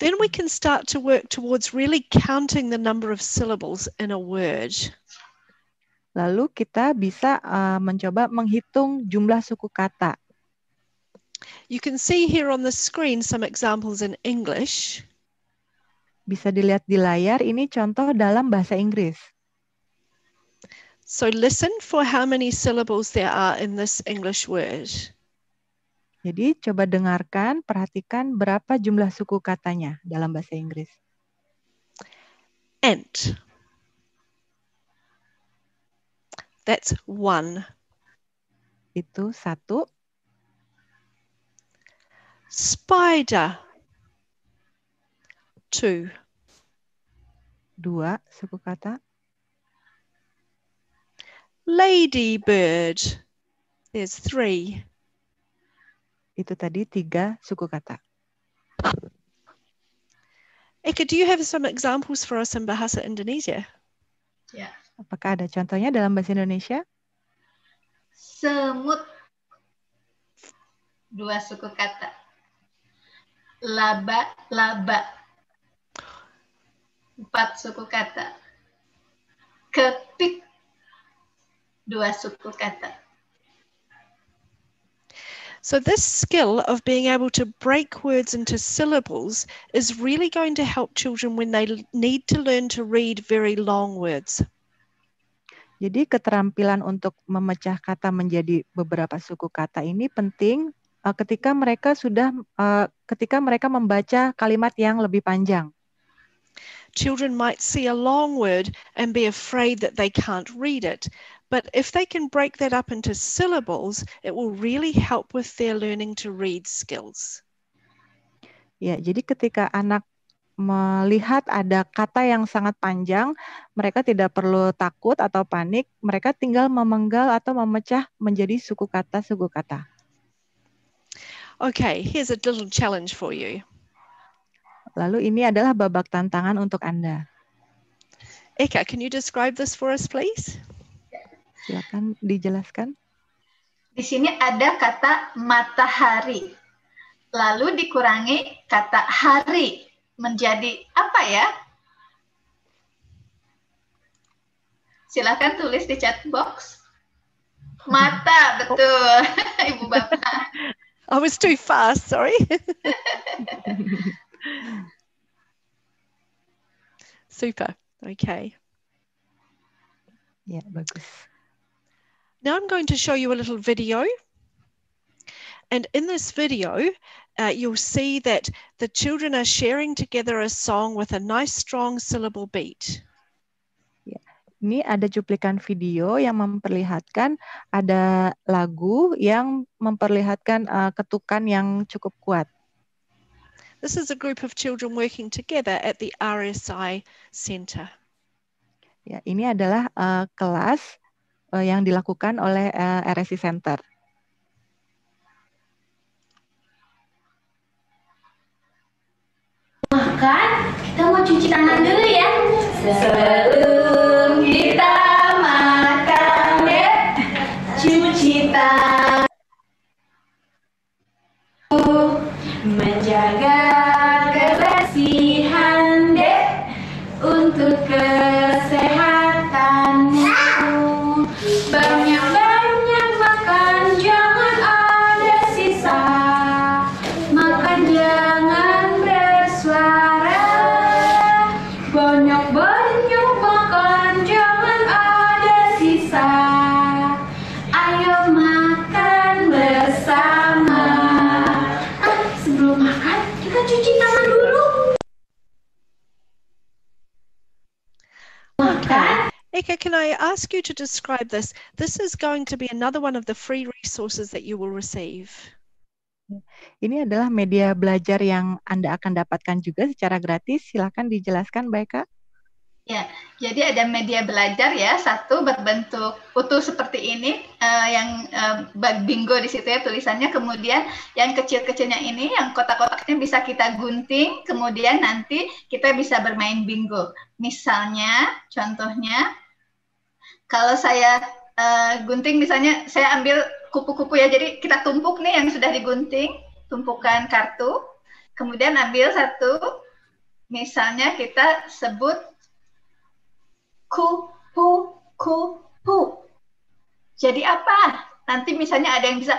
Then we can start to work towards really counting the number of syllables in a word. Lalu kita bisa uh, mencoba menghitung jumlah suku kata. You can see here on the screen some examples in English. Bisa dilihat di layar ini contoh dalam bahasa Inggris. So listen for how many syllables there are in this English word. Jadi coba dengarkan, perhatikan berapa jumlah suku katanya dalam bahasa Inggris. And That's one. Itu satu. Spider. Two. Dua suku kata. Ladybird. There's three. Itu tadi tiga suku kata. Eka, do you have some examples for us in bahasa Indonesia? Yeah. Apakah ada contohnya dalam bahasa Indonesia? Semut dua suku kata. Laba laba empat suku kata. Kepik dua suku kata. So, this skill of being able to break words into syllables is really going to help children when they need to learn to read very long words. Jadi keterampilan untuk memecah kata menjadi beberapa suku kata ini penting uh, ketika mereka sudah uh, ketika mereka membaca kalimat yang lebih panjang. Children might see a long word and be afraid that they can't read it. But if they can break that up into syllables, it will really help with their learning to read skills. Ya, jadi ketika anak melihat ada kata yang sangat panjang, mereka tidak perlu takut atau panik, mereka tinggal memenggal atau memecah menjadi suku kata-suku kata. Okay, here's a little challenge for you. Lalu ini adalah babak tantangan untuk Anda. Eka, can you describe this for us please? Silakan dijelaskan. Di sini ada kata matahari. Lalu dikurangi kata hari menjadi apa ya? Silakan tulis di chat box. Mata, betul. Ibu Bapak. I was too fast, sorry. Super. Okay. Ya, bagus. Now I'm going to show you a little video. And in this video, uh, you'll see that the children are sharing together a song with a nice strong syllable beat. Ini ada cuplikan video yang memperlihatkan ada lagu yang memperlihatkan uh, ketukan yang cukup kuat. This is a group of children working together at the RSI Center. Ya, ini adalah uh, kelas Eh, yang dilakukan oleh eh, RSI Center. Bahkan kita mau cuci tangan dulu ya. Sebelum kita makan deh, ya, cuci tangan. Menjaga Eka, can I ask you to describe this? This is going to be another one of the free resources that you will receive. Ini adalah media belajar yang Anda akan dapatkan juga secara gratis. Silakan dijelaskan, Mbak Eka. Ya, jadi ada media belajar ya, satu berbentuk utuh seperti ini uh, yang uh, bingo di situ ya tulisannya. Kemudian yang kecil-kecilnya ini, yang kotak-kotaknya bisa kita gunting, kemudian nanti kita bisa bermain bingo. Misalnya, contohnya kalau saya uh, gunting misalnya saya ambil kupu-kupu ya, jadi kita tumpuk nih yang sudah digunting, tumpukan kartu, kemudian ambil satu, misalnya kita sebut kupu-kupu. Jadi apa? Nanti misalnya ada yang bisa,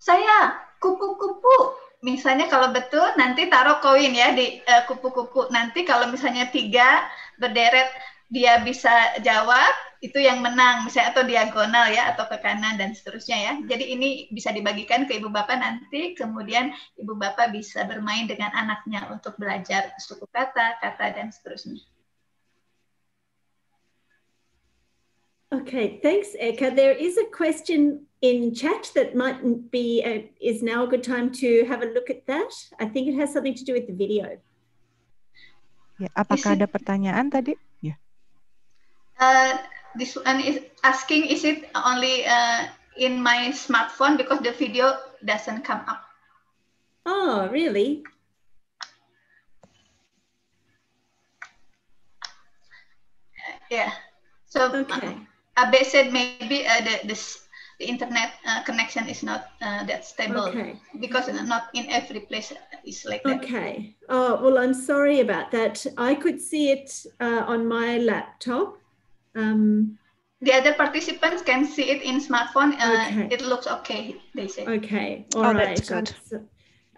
saya kupu-kupu. Misalnya kalau betul nanti taruh koin ya di eh, kupu-kupu. Uh, kupu -kupu. nanti kalau misalnya tiga berderet dia bisa jawab itu yang menang misalnya atau diagonal ya atau ke kanan dan seterusnya ya jadi ini bisa dibagikan ke ibu bapak nanti kemudian ibu bapak bisa bermain dengan anaknya untuk belajar suku kata kata dan seterusnya Okay, thanks, Eka. There is a question in chat that might be, a, uh, is now a good time to have a look at that. I think it has something to do with the video. Ya, apakah ada pertanyaan tadi? Uh, this one is asking, is it only uh, in my smartphone because the video doesn't come up? Oh, really? Yeah. So okay. Uh, Abe said maybe uh, the, this, the internet uh, connection is not uh, that stable okay. because not in every place uh, is like that. Okay. Oh, well, I'm sorry about that. I could see it uh, on my laptop Um, the other participants can see it in smartphone. Uh, okay. It looks okay, they say. Okay, all oh, right. good.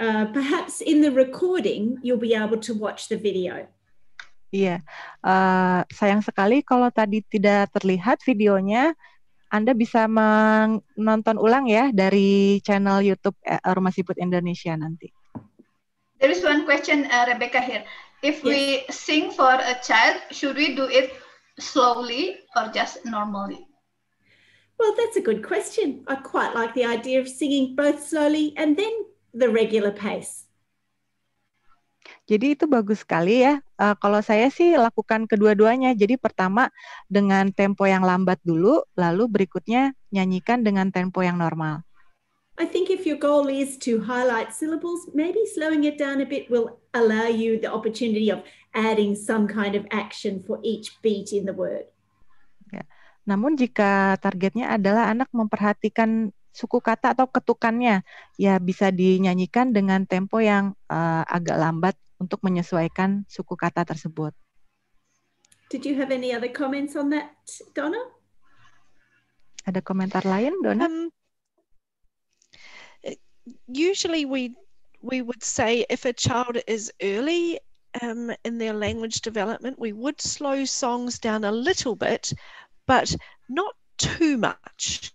Uh, perhaps in the recording, you'll be able to watch the video. Iya, yeah. uh, sayang sekali kalau tadi tidak terlihat videonya. Anda bisa menonton ulang ya dari channel YouTube eh, Rumah Siput Indonesia nanti. There is one question, uh, Rebecca here. If yes. we sing for a child, should we do it slowly or just normally? Well, that's a good question. I quite like the idea of singing both slowly and then the regular pace. Jadi itu bagus sekali ya. Uh, kalau saya sih lakukan kedua-duanya. Jadi pertama dengan tempo yang lambat dulu, lalu berikutnya nyanyikan dengan tempo yang normal. I think if your goal is to highlight syllables, maybe slowing it down a bit will allow you the opportunity of adding some kind of action for each beat in the word. Yeah. Namun jika targetnya adalah anak memperhatikan suku kata atau ketukannya, ya bisa dinyanyikan dengan tempo yang uh, agak lambat untuk menyesuaikan suku kata tersebut. Did you have any other comments on that, Donna? Ada komentar lain, Donna? Um, usually we we would say if a child is early um, in their language development. We would slow songs down a little bit, but not too much.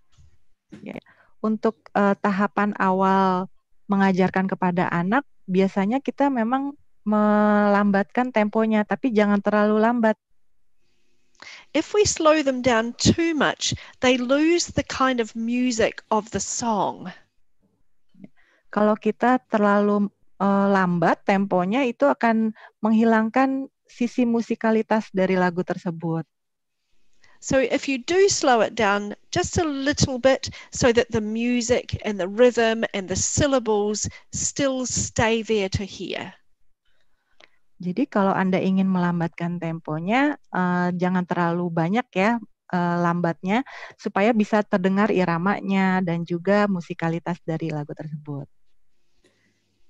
Yeah. Untuk uh, tahapan awal mengajarkan kepada anak, biasanya kita memang melambatkan temponya, tapi jangan terlalu lambat. If we slow them down too much, they lose the kind of music of the song. Kalau kita terlalu uh, lambat temponya itu akan menghilangkan sisi musikalitas dari lagu tersebut. So if you do slow it down just a little bit so that the music and the rhythm and the syllables still stay there to hear. Jadi kalau Anda ingin melambatkan temponya, uh, jangan terlalu banyak ya uh, lambatnya supaya bisa terdengar iramanya dan juga musikalitas dari lagu tersebut.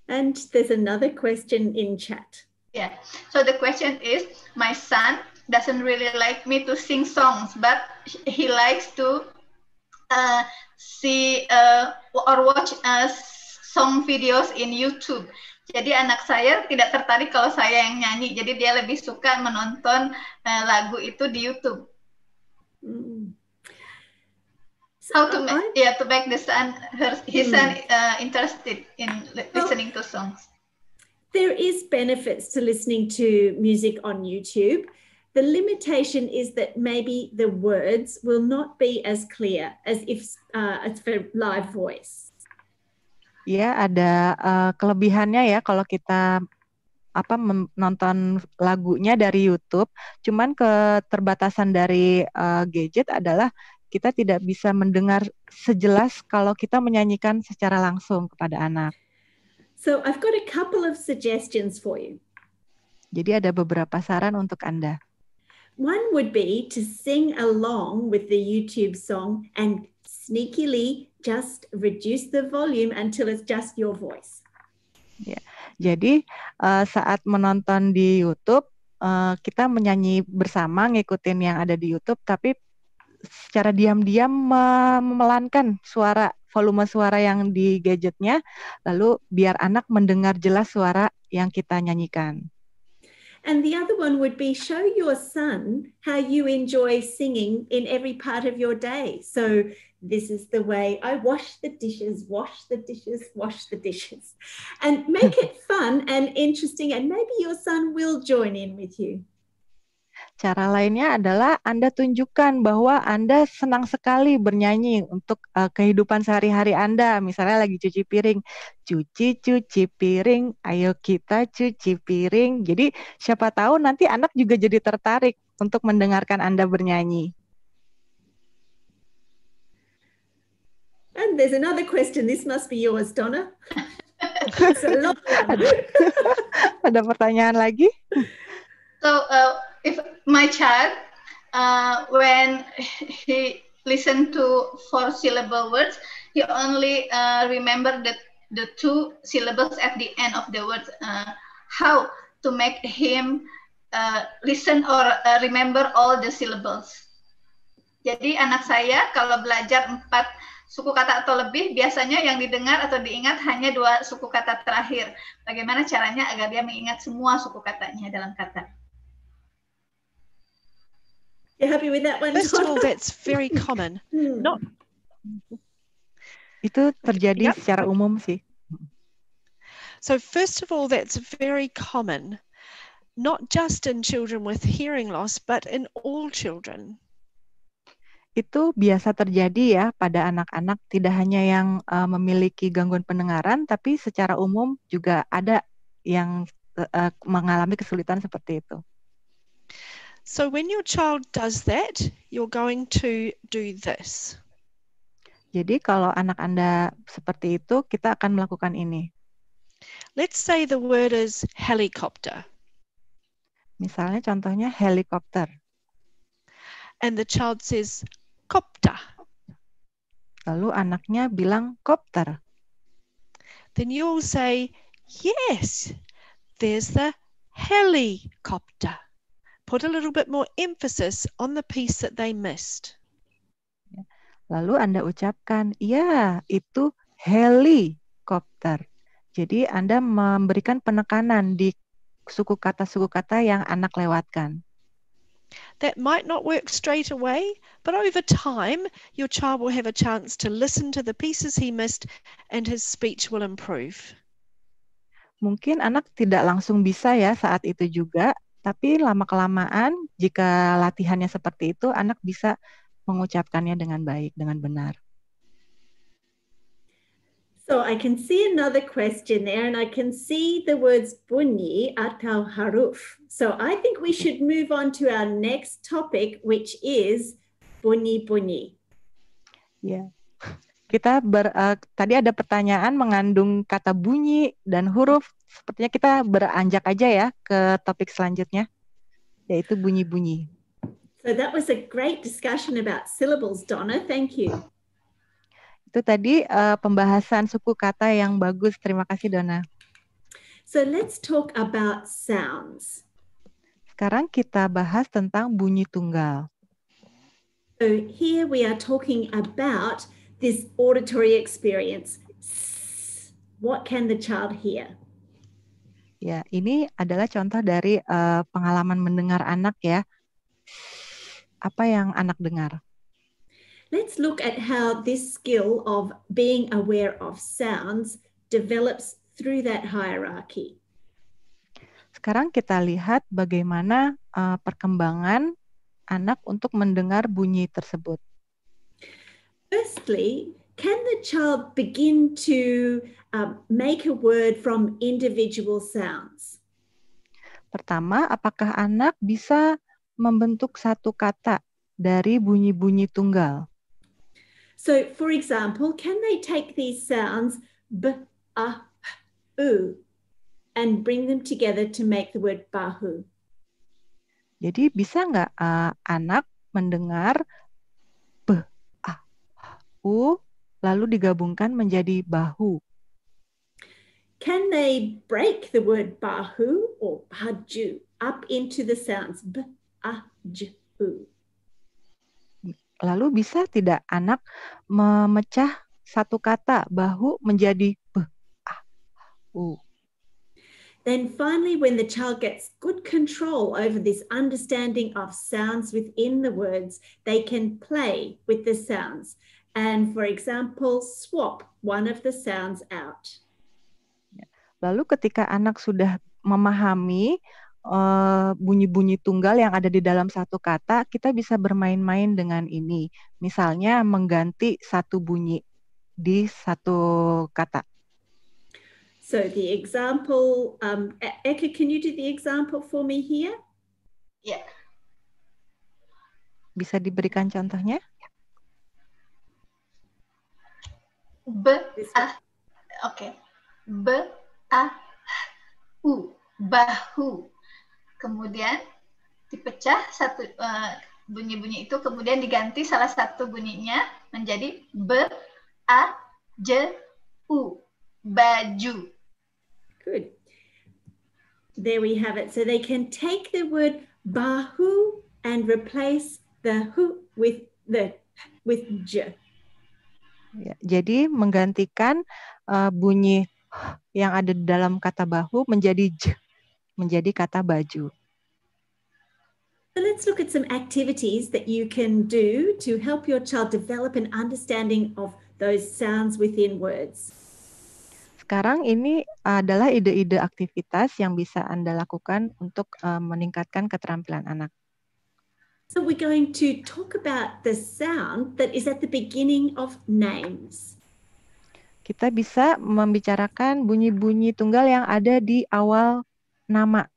And there's another question in chat. Yeah. So the question is my son doesn't really like me to sing songs, but he likes to uh, see uh, or watch uh, song videos in YouTube. Jadi anak saya tidak tertarik kalau saya yang nyanyi, jadi dia lebih suka menonton uh, lagu itu di YouTube. Hmm. How to make, yeah, to make the son, her, his hmm. son uh, interested in listening to songs. There is benefits to listening to music on YouTube. The limitation is that maybe the words will not be as clear as if uh, as for live voice. Ya, ada uh, kelebihannya ya kalau kita apa menonton lagunya dari YouTube. Cuman keterbatasan dari uh, gadget adalah kita tidak bisa mendengar sejelas kalau kita menyanyikan secara langsung kepada anak. So I've got a couple of suggestions for you. Jadi ada beberapa saran untuk Anda. One would be to sing along with the YouTube song and sneakily just reduce the volume until it's just your voice. Ya. Jadi uh, saat menonton di YouTube uh, kita menyanyi bersama ngikutin yang ada di YouTube tapi secara diam-diam memelankan suara volume suara yang di gadgetnya, lalu biar anak mendengar jelas suara yang kita nyanyikan. And the other one would be show your son how you enjoy singing in every part of your day. So this is the way I wash the dishes, wash the dishes, wash the dishes. And make it fun and interesting. And maybe your son will join in with you. Cara lainnya adalah Anda tunjukkan bahwa Anda senang sekali bernyanyi untuk uh, kehidupan sehari-hari Anda. Misalnya lagi cuci piring, cuci-cuci piring, ayo kita cuci piring. Jadi siapa tahu nanti anak juga jadi tertarik untuk mendengarkan Anda bernyanyi. And there's another question. This must be yours, Donna. ada, pertanyaan lagi? So, uh, if my child uh, when he listen to four syllable words he only uh, remember the the two syllables at the end of the words uh, how to make him uh, listen or uh, remember all the syllables jadi anak saya kalau belajar empat suku kata atau lebih biasanya yang didengar atau diingat hanya dua suku kata terakhir. Bagaimana caranya agar dia mengingat semua suku katanya dalam kata? You're happy with that one? First of all, that's very common. Hmm. Not itu terjadi yep. secara umum sih. So first of all, that's very common, not just in children with hearing loss, but in all children. Itu biasa terjadi ya pada anak-anak, tidak hanya yang uh, memiliki gangguan pendengaran, tapi secara umum juga ada yang uh, mengalami kesulitan seperti itu. So when your child does that, you're going to do this. Jadi kalau anak Anda seperti itu, kita akan melakukan ini. Let's say the word is helicopter. Misalnya contohnya helikopter. And the child says copter. Lalu anaknya bilang copter. Then you'll say, yes, there's the helicopter put a little bit more emphasis on the piece that they missed. Ya. Lalu Anda ucapkan, ya itu helikopter. Jadi Anda memberikan penekanan di suku kata-suku kata yang anak lewatkan. That might not work straight away, but over time, your child will have a chance to listen to the pieces he missed and his speech will improve. Mungkin anak tidak langsung bisa ya saat itu juga, tapi lama-kelamaan jika latihannya seperti itu anak bisa mengucapkannya dengan baik, dengan benar. So I can see another question there, and I can see the words bunyi atau haruf. So I think we should move on to our next topic, which is bunyi bunyi. Ya, yeah. kita ber, uh, tadi ada pertanyaan mengandung kata bunyi dan huruf sepertinya kita beranjak aja ya ke topik selanjutnya, yaitu bunyi-bunyi. So that was a great discussion about syllables, Donna. Thank you. Itu tadi uh, pembahasan suku kata yang bagus. Terima kasih, Donna. So let's talk about sounds. Sekarang kita bahas tentang bunyi tunggal. So here we are talking about this auditory experience. What can the child hear? Ya, ini adalah contoh dari uh, pengalaman mendengar anak ya. Apa yang anak dengar? Let's look at how this skill of being aware of sounds develops through that hierarchy. Sekarang kita lihat bagaimana uh, perkembangan anak untuk mendengar bunyi tersebut. Firstly, can the child begin to um, make a word from individual sounds? Pertama, apakah anak bisa membentuk satu kata dari bunyi-bunyi tunggal? So, for example, can they take these sounds b, a, u, and bring them together to make the word bahu? Jadi bisa nggak uh, anak mendengar b, a, u? lalu digabungkan menjadi bahu. Can they break the word bahu or baju up into the sounds b, a, j, u? Lalu bisa tidak anak memecah satu kata bahu menjadi b, a, u? Then finally, when the child gets good control over this understanding of sounds within the words, they can play with the sounds and for example swap one of the sounds out. Ya. Lalu ketika anak sudah memahami eh, bunyi-bunyi uh, tunggal yang ada di dalam satu kata, kita bisa bermain-main dengan ini. Misalnya mengganti satu bunyi di satu kata. So the example, um, e-, Eka, can you do the example for me here? Yeah. Bisa diberikan contohnya? B A oke okay. B A U bahu kemudian dipecah satu bunyi eh, bunyi-bunyi itu kemudian diganti salah satu bunyinya menjadi B A J U baju good there we have it so they can take the word bahu and replace the hu with the with j Ya, Jadi menggantikan uh, bunyi yang ada di dalam kata bahu menjadi j, menjadi kata baju. So let's look at some activities that you can do to help your child develop an understanding of those sounds within words. Sekarang ini adalah ide-ide aktivitas yang bisa Anda lakukan untuk uh, meningkatkan keterampilan anak. So we're going to talk about the sound that is at the beginning of names. Kita bisa membicarakan bunyi-bunyi tunggal yang ada di awal nama.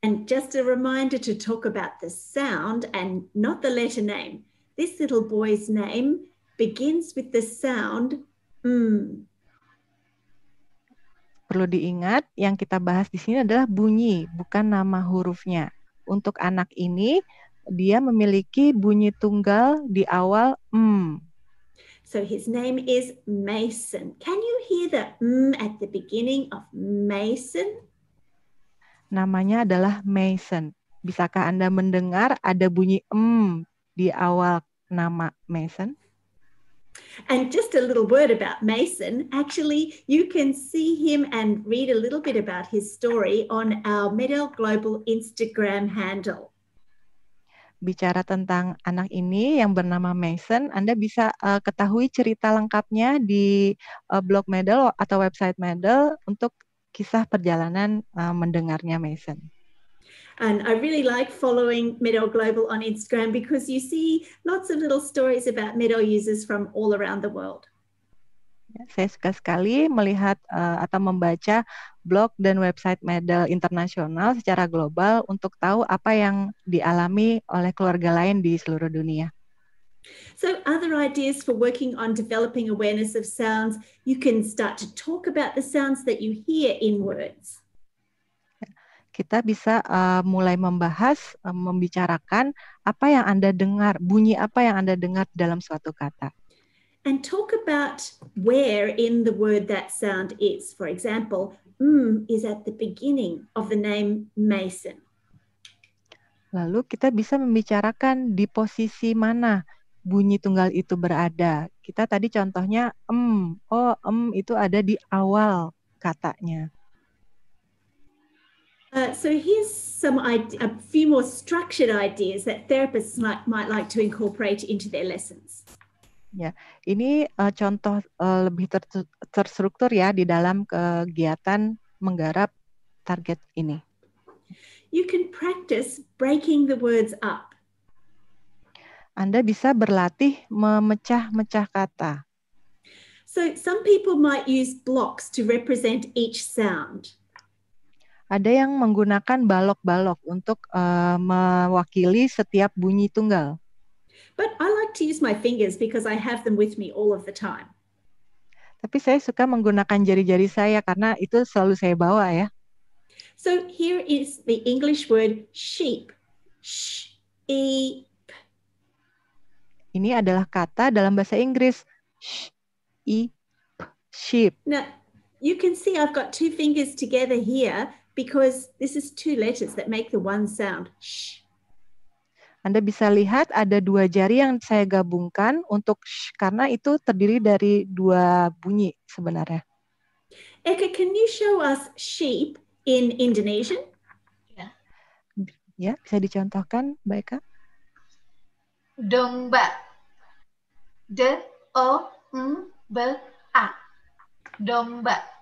And just a reminder to talk about the sound and not the letter name. This little boy's name begins with the sound mm. Perlu diingat, yang kita bahas di sini adalah bunyi, bukan nama hurufnya untuk anak ini dia memiliki bunyi tunggal di awal m. So his name is Mason. Can you hear the m at the beginning of Mason? Namanya adalah Mason. Bisakah Anda mendengar ada bunyi m di awal nama Mason? And just a little word about Mason. Actually, you can see him and read a little bit about his story on our Medel Global Instagram handle. Bicara tentang anak ini yang bernama Mason, Anda bisa uh, ketahui cerita lengkapnya di uh, blog Medel atau website Medel untuk kisah perjalanan uh, mendengarnya Mason. And I really like following Medol Global on Instagram because you see lots of little stories about Medol users from all around the world. Saya suka sekali melihat uh, atau membaca blog dan website medal internasional secara global untuk tahu apa yang dialami oleh keluarga lain di seluruh dunia. So, other ideas for working on developing awareness of sounds, you can start to talk about the sounds that you hear in words. kita bisa uh, mulai membahas, uh, membicarakan apa yang Anda dengar, bunyi apa yang Anda dengar dalam suatu kata. And talk about where in the word that sound is. For example, mm is at the beginning of the name Mason. Lalu kita bisa membicarakan di posisi mana bunyi tunggal itu berada. Kita tadi contohnya em, oh em itu ada di awal katanya. Uh, so here's some idea, a few more structured ideas that therapists might, might like to incorporate into their lessons. Ya, ini uh, contoh uh, lebih ter terstruktur ya di dalam kegiatan menggarap target ini. You can practice breaking the words up. Anda bisa berlatih memecah-mecah kata. So some people might use blocks to represent each sound. ada yang menggunakan balok-balok untuk uh, mewakili setiap bunyi tunggal. But I like to use my fingers because I have them with me all of the time. Tapi saya suka menggunakan jari-jari saya karena itu selalu saya bawa ya. So here is the English word sheep. Sheep. Ini adalah kata dalam bahasa Inggris. Sheep. Sheep. Now, you can see I've got two fingers together here because this is two letters that make the one sound. Shh. Anda bisa lihat ada dua jari yang saya gabungkan untuk sh karena itu terdiri dari dua bunyi sebenarnya. Eka, can you show us sheep in Indonesian? Ya, yeah. bisa dicontohkan, baik kak. Domba. D O M B A. Domba.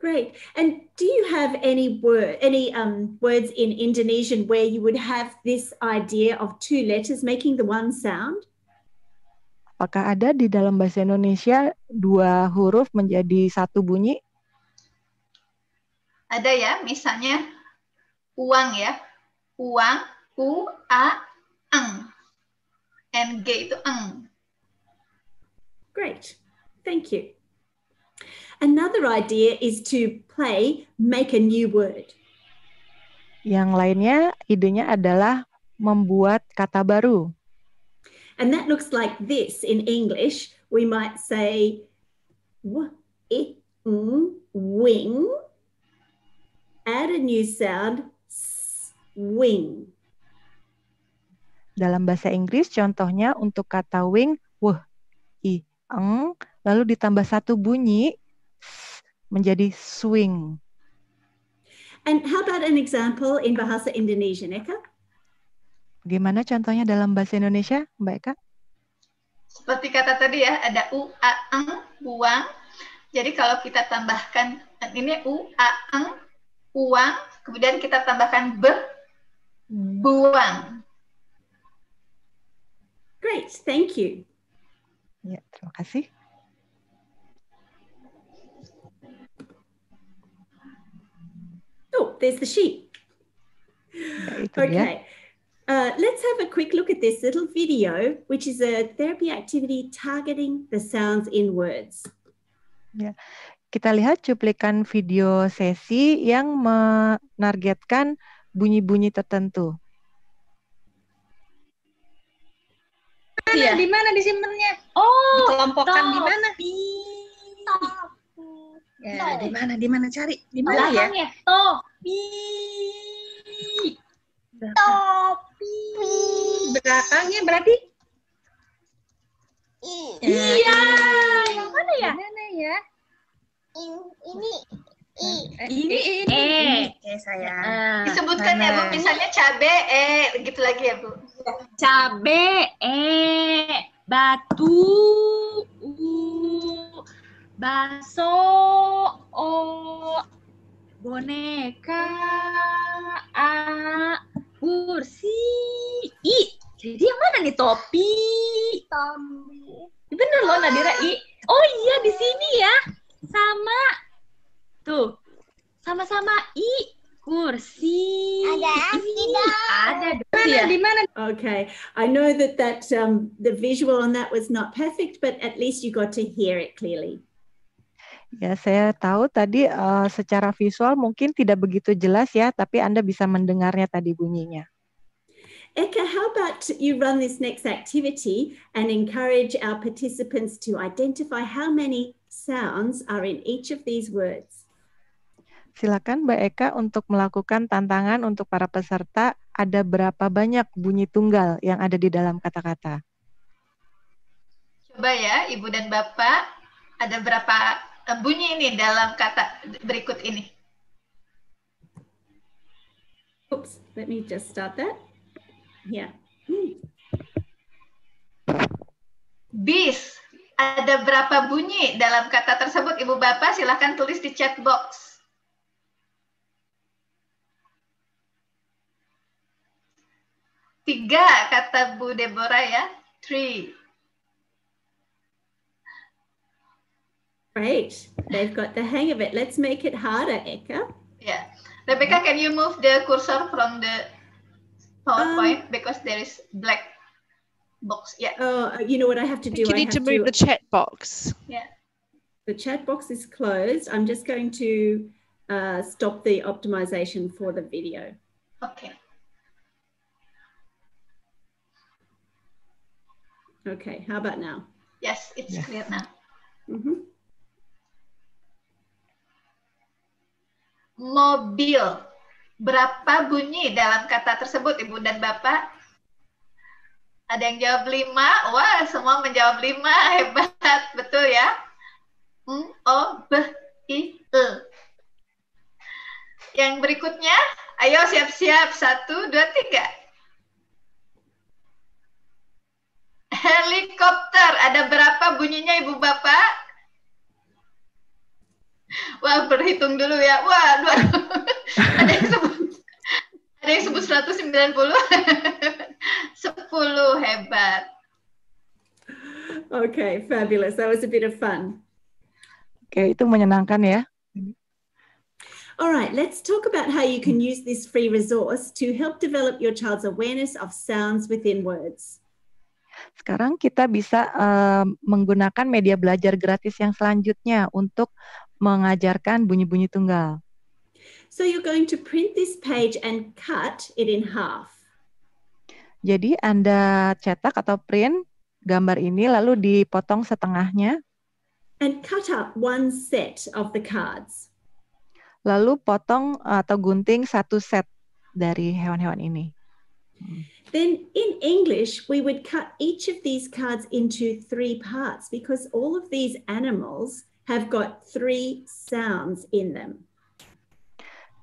Great. And do you have any word, any um, words in Indonesian where you would have this idea of two letters making the one sound? Apakah ada di dalam bahasa Indonesia dua huruf menjadi satu bunyi? Ada ya, misalnya uang ya. Uang, u, a, ang. And g itu ang. Great. Thank you. Another idea is to play make a new word. Yang lainnya idenya adalah membuat kata baru. And that looks like this in English. We might say i wing add a new sound swing. Dalam bahasa Inggris contohnya untuk kata wing w i eng, lalu ditambah satu bunyi menjadi swing. And how about an example in bahasa Indonesia, Eka? Gimana contohnya dalam bahasa Indonesia, Mbak Eka? Seperti kata tadi ya, ada u, a, ang buang. Jadi kalau kita tambahkan ini u, a, ang uang, kemudian kita tambahkan be, buang. Great, thank you. Ya, terima kasih. there's the sheep. Nah, okay. Uh, let's have a quick look at this little video, which is a therapy activity targeting the sounds in words. Yeah. kita lihat cuplikan video sesi yang menargetkan bunyi-bunyi tertentu. Di Mana, ya. Di mana disimpannya? Oh, dikelompokkan di mana? Di Ya, di mana? Di mana cari? Di mana ya? ya? Topi. Topi. Belakangnya berarti? I. Iya. iya. Yang mana ya? Di mana ya? In, ini I. Eh, ini ini. eh Ini. sayang. Uh, Disebutkan mana? ya, Bu. Misalnya cabe eh gitu lagi ya, Bu. Iya. Cabe eh batu U baso o boneka a kursi i jadi yang mana nih topi topi bener loh Nadira i oh iya di sini ya sama tuh sama-sama i kursi. Ada kita. Ada Mana, iya. di mana? Okay, I know that that um, the visual on that was not perfect, but at least you got to hear it clearly. Ya, saya tahu tadi uh, secara visual mungkin tidak begitu jelas ya, tapi Anda bisa mendengarnya tadi bunyinya. Eka, how about you run this next activity and encourage our participants to identify how many sounds are in each of these words? Silakan Mbak Eka untuk melakukan tantangan untuk para peserta ada berapa banyak bunyi tunggal yang ada di dalam kata-kata. Coba ya Ibu dan Bapak, ada berapa Eh, bunyi ini dalam kata berikut ini. Oops, let me just start that. Yeah. Hmm. Bis. Ada berapa bunyi dalam kata tersebut? Ibu Bapak silahkan tulis di chat box. Tiga kata Bu Deborah ya. Three. Great. They've got the hang of it. Let's make it harder, Eka. Yeah. Rebecca, can you move the cursor from the PowerPoint um, because there is black box. Yeah. Oh, uh, you know what I have to do? You I need to move to... the chat box. Yeah. The chat box is closed. I'm just going to uh, stop the optimization for the video. Okay. Okay, how about now? Yes, it's yeah. clear now. Mm -hmm. mobil. Berapa bunyi dalam kata tersebut, Ibu dan Bapak? Ada yang jawab lima? Wah, semua menjawab lima. Hebat, betul ya? M, O, B, I, E. Yang berikutnya, ayo siap-siap. Satu, dua, tiga. Helikopter, ada berapa bunyinya Ibu Bapak? Wah, berhitung dulu ya. Wah, dua. ada yang sebut ada yang sebut 190. 10 hebat. Okay, fabulous. That was a bit of fun. Okay, itu menyenangkan ya. All right, let's talk about how you can use this free resource to help develop your child's awareness of sounds within words. Sekarang kita bisa uh, menggunakan media belajar gratis yang selanjutnya untuk mengajarkan bunyi-bunyi tunggal. So you're going to print this page and cut it in half. Jadi Anda cetak atau print gambar ini lalu dipotong setengahnya. And cut up one set of the cards. Lalu potong eh, atau gunting satu set dari hewan-hewan ini. Then in English, we would cut each of these cards into three parts because all of these animals have got three sounds in them.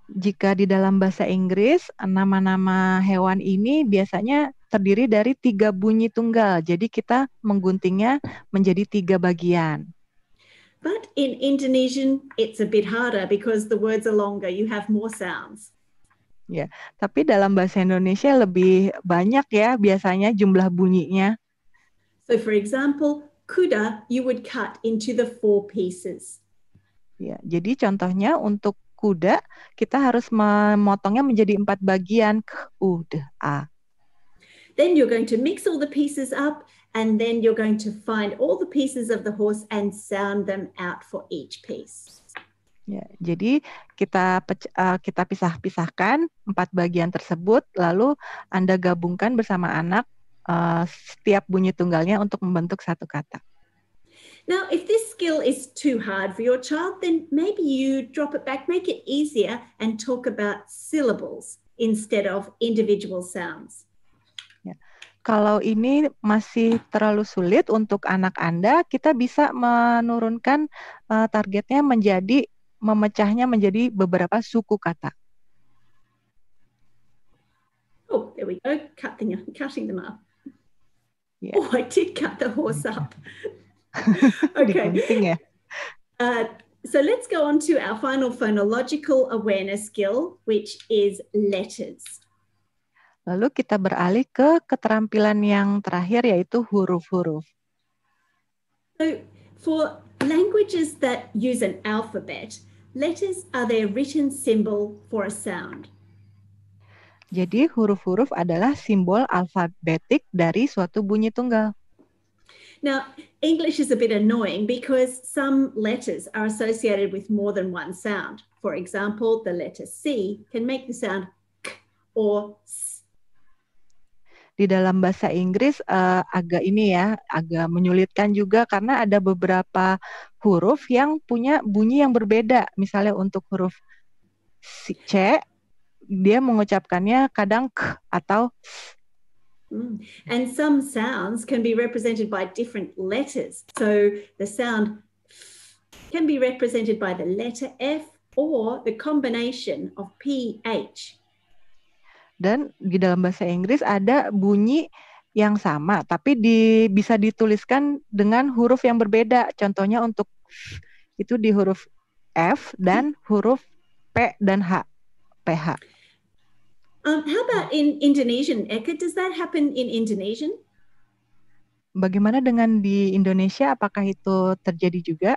Jika di dalam bahasa Inggris, nama-nama hewan ini biasanya terdiri dari tiga bunyi tunggal. Jadi kita mengguntingnya menjadi tiga bagian. But in Indonesian, it's a bit harder because the words are longer. You have more sounds. Ya, tapi dalam bahasa Indonesia lebih banyak ya biasanya jumlah bunyinya. So for example, kuda, you would cut into the four pieces. Ya, jadi contohnya untuk kuda kita harus memotongnya menjadi empat bagian kuda. Then you're going to mix all the pieces up and then you're going to find all the pieces of the horse and sound them out for each piece. Ya, jadi kita uh, kita pisah-pisahkan empat bagian tersebut lalu Anda gabungkan bersama anak uh, setiap bunyi tunggalnya untuk membentuk satu kata. Now, if this skill is too hard for your child, then maybe you drop it back, make it easier, and talk about syllables instead of individual sounds. Ya. Kalau ini masih terlalu sulit untuk anak Anda, kita bisa menurunkan uh, targetnya menjadi memecahnya menjadi beberapa suku kata. Oh, there we go, cutting, cutting them up. Yeah. Oh, I did cut the horse up. okay. Uh, so let's go on to our final phonological awareness skill, which is letters. Lalu kita beralih ke keterampilan yang terakhir yaitu huruf-huruf. So for languages that use an alphabet, letters are their written symbol for a sound. Jadi huruf-huruf adalah simbol alfabetik dari suatu bunyi tunggal. Now, English is a bit annoying because some letters are associated with more than one sound. For example, the letter C can make the sound k or s. Di dalam bahasa Inggris uh, agak ini ya, agak menyulitkan juga karena ada beberapa huruf yang punya bunyi yang berbeda. Misalnya untuk huruf C dia mengucapkannya kadang k atau Mm. And some sounds can be represented by different letters. So the sound can be represented by the letter F or the combination of PH. Dan di dalam bahasa Inggris ada bunyi yang sama, tapi di, bisa dituliskan dengan huruf yang berbeda. Contohnya untuk itu di huruf F dan huruf P dan H, PH. Um, how about hmm. in Indonesian, Eka? Does that happen in Indonesian? Bagaimana dengan di Indonesia? Apakah itu terjadi juga?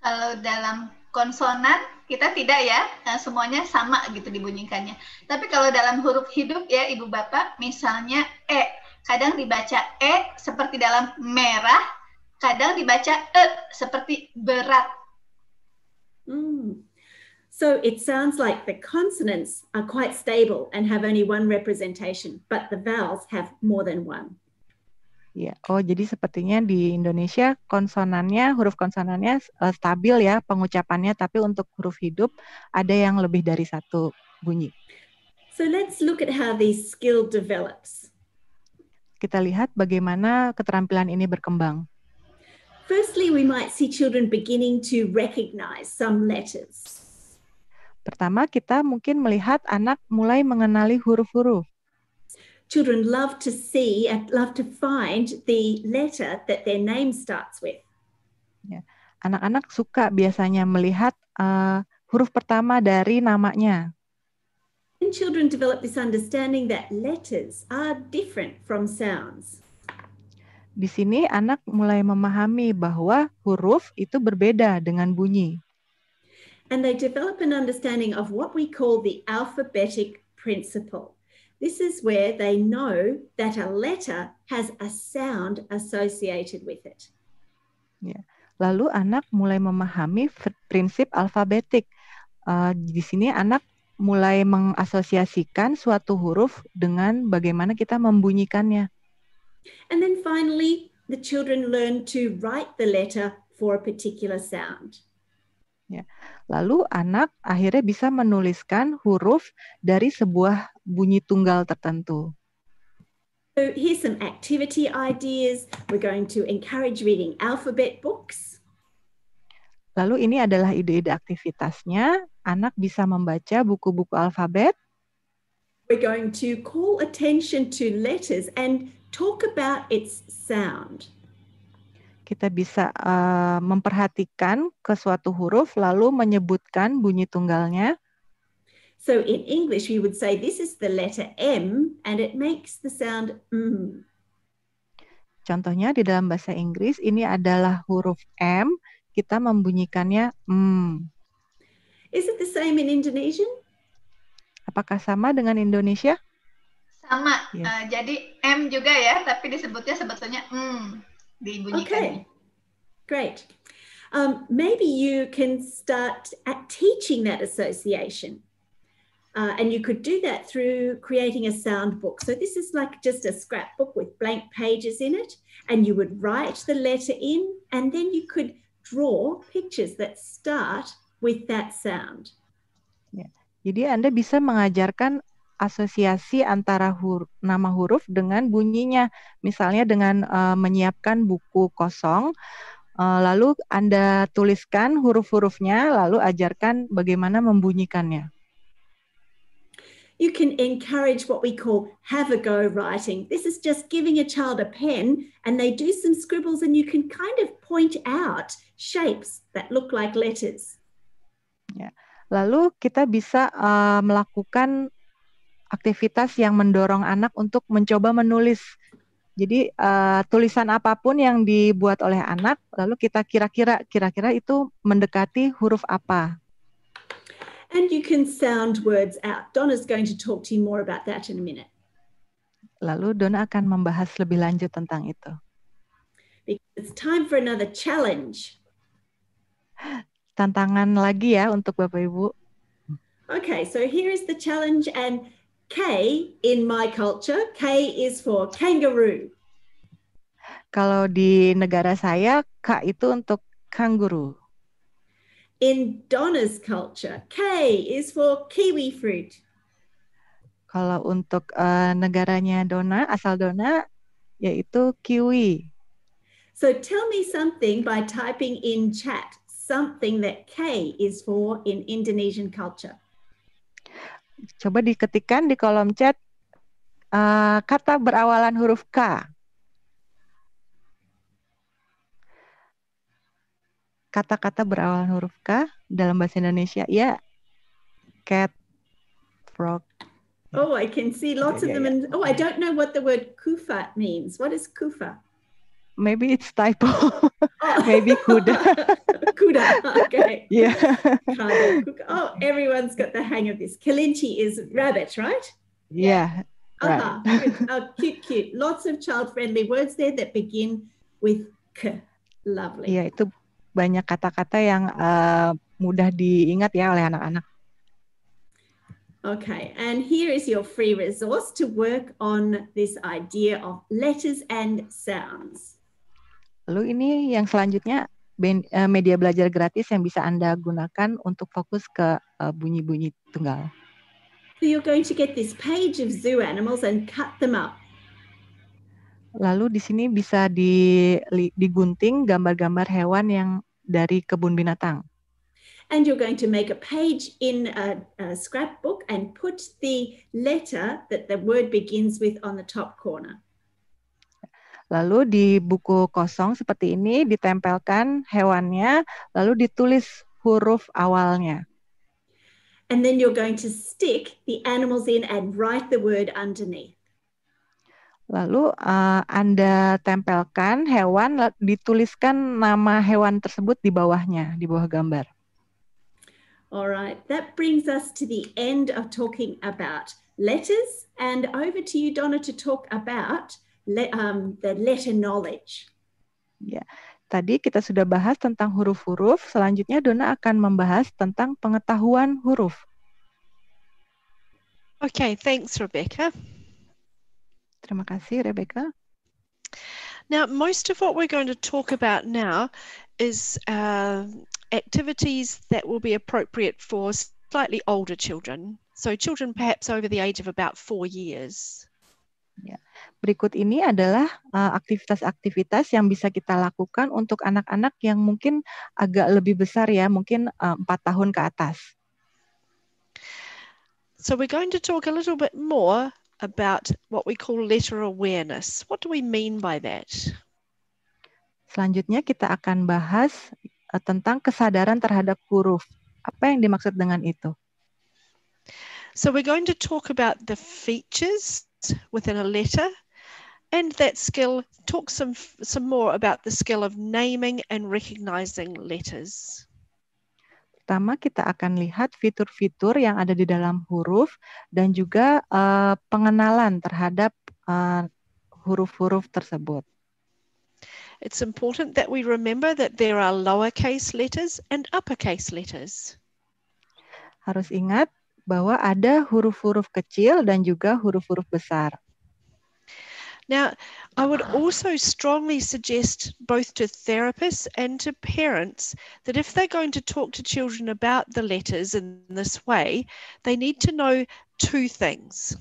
Kalau dalam konsonan kita tidak ya, nah, semuanya sama gitu dibunyikannya. Tapi kalau dalam huruf hidup ya ibu bapak, misalnya e, kadang dibaca e seperti dalam merah, kadang dibaca e seperti berat. Hmm. So it sounds like the consonants are quite stable and have only one representation, but the vowels have more than one. Ya, oh jadi sepertinya di Indonesia konsonannya, huruf konsonannya uh, stabil ya pengucapannya, tapi untuk huruf hidup ada yang lebih dari satu bunyi. So let's look at how this skill develops. Kita lihat bagaimana keterampilan ini berkembang. Firstly, we might see children beginning to recognize some letters. Pertama, kita mungkin melihat anak mulai mengenali huruf-huruf. Children love to see and love to find the letter that their name starts with. Ya. Anak-anak suka biasanya melihat uh, huruf pertama dari namanya. And children develop this understanding that letters are different from sounds. Di sini anak mulai memahami bahwa huruf itu berbeda dengan bunyi. and they develop an understanding of what we call the alphabetic principle. This is where they know that a letter has a sound associated with it. Yeah. Lalu anak mulai memahami prinsip alfabetik. Uh, di sini anak mulai mengasosiasikan suatu huruf dengan bagaimana kita membunyikannya. And then finally, the children learn to write the letter for a particular sound. Ya. Lalu anak akhirnya bisa menuliskan huruf dari sebuah bunyi tunggal tertentu. So here's some activity ideas. We're going to encourage reading alphabet books. Lalu ini adalah ide-ide aktivitasnya. Anak bisa membaca buku-buku alfabet. We're going to call attention to letters and talk about its sound kita bisa uh, memperhatikan ke suatu huruf lalu menyebutkan bunyi tunggalnya. So in English we would say this is the letter M and it makes the sound M. Contohnya di dalam bahasa Inggris ini adalah huruf M, kita membunyikannya M. Is it the same in Indonesian? Apakah sama dengan Indonesia? Sama. Yes. Uh, jadi M juga ya, tapi disebutnya sebetulnya M. Okay, great. Um, maybe you can start at teaching that association. Uh, and you could do that through creating a sound book. So this is like just a scrapbook with blank pages in it, and you would write the letter in, and then you could draw pictures that start with that sound. Yeah, Jadi Anda bisa mengajarkan asosiasi antara hur nama huruf dengan bunyinya. Misalnya dengan uh, menyiapkan buku kosong, uh, lalu Anda tuliskan huruf-hurufnya, lalu ajarkan bagaimana membunyikannya. You can encourage what we call have a go writing. This is just giving a child a pen and they do some scribbles and you can kind of point out shapes that look like letters. Ya. Lalu kita bisa uh, melakukan aktivitas yang mendorong anak untuk mencoba menulis. Jadi uh, tulisan apapun yang dibuat oleh anak, lalu kita kira-kira kira-kira itu mendekati huruf apa. And you can sound words out. Donna's going to talk to you more about that in a minute. Lalu Donna akan membahas lebih lanjut tentang itu. Because it's time for another challenge. Tantangan lagi ya untuk Bapak Ibu. Okay, so here is the challenge and K in my culture, K is for kangaroo. Kalau di negara saya, K itu untuk kanguru. In Donna's culture, K is for kiwi fruit. Kalau untuk uh, negaranya Donna, asal Donna, yaitu kiwi. So tell me something by typing in chat, something that K is for in Indonesian culture. Coba diketikkan di kolom chat uh, kata berawalan huruf K. Kata-kata berawalan huruf K dalam bahasa Indonesia ya cat, frog. Oh, I can see lots yeah, of them. Yeah. And, oh, I don't know what the word kufat means. What is kufat? maybe it's typo oh. maybe kuda kuda okay yeah oh everyone's got the hang of this kalinchi is rabbit right yeah, yeah. uh-huh. right. oh, cute cute lots of child friendly words there that begin with k lovely yeah itu banyak kata-kata yang uh, mudah diingat ya oleh anak-anak Okay, and here is your free resource to work on this idea of letters and sounds. Lalu ini yang selanjutnya eh, media belajar gratis yang bisa Anda gunakan untuk fokus ke eh, bunyi-bunyi tunggal. So you're going to get this page of zoo animals and cut them up. Lalu di sini bisa di, digunting gambar-gambar hewan yang dari kebun binatang. And you're going to make a page in a, a scrapbook and put the letter that the word begins with on the top corner. Lalu di buku kosong seperti ini ditempelkan hewannya, lalu ditulis huruf awalnya. And then you're going to stick the animals in and write the word underneath. Lalu uh, Anda tempelkan hewan, dituliskan nama hewan tersebut di bawahnya, di bawah gambar. All right, that brings us to the end of talking about letters. And over to you, Donna, to talk about um, the letter knowledge. Ya, tadi kita sudah bahas tentang huruf-huruf. Selanjutnya Dona akan membahas tentang pengetahuan huruf. Okay, thanks Rebecca. Terima kasih Rebecca. Now, most of what we're going to talk about now is uh, activities that will be appropriate for slightly older children. So, children perhaps over the age of about four years. Ya. Berikut ini adalah eh, aktivitas-aktivitas uh, yang bisa kita lakukan untuk anak-anak yang mungkin agak lebih besar ya, mungkin eh, empat uh, tahun ke atas. So we're going to talk a little bit more about what we call letter awareness. What do we mean by that? Selanjutnya kita akan bahas uh, tentang kesadaran terhadap huruf. Apa yang dimaksud dengan itu? So we're going to talk about the features within a letter. And that skill, talk some, some more about the skill of naming and recognizing letters. Pertama, kita akan lihat fitur-fitur yang ada di dalam huruf dan juga uh, pengenalan terhadap uh, huruf-huruf tersebut. It's important that we remember that there are lowercase letters and uppercase letters. Harus ingat bahwa ada huruf-huruf kecil dan juga huruf-huruf besar. Now, I would also strongly suggest both to therapists and to parents that if they're going to talk to children about the letters in this way, they need to know two things.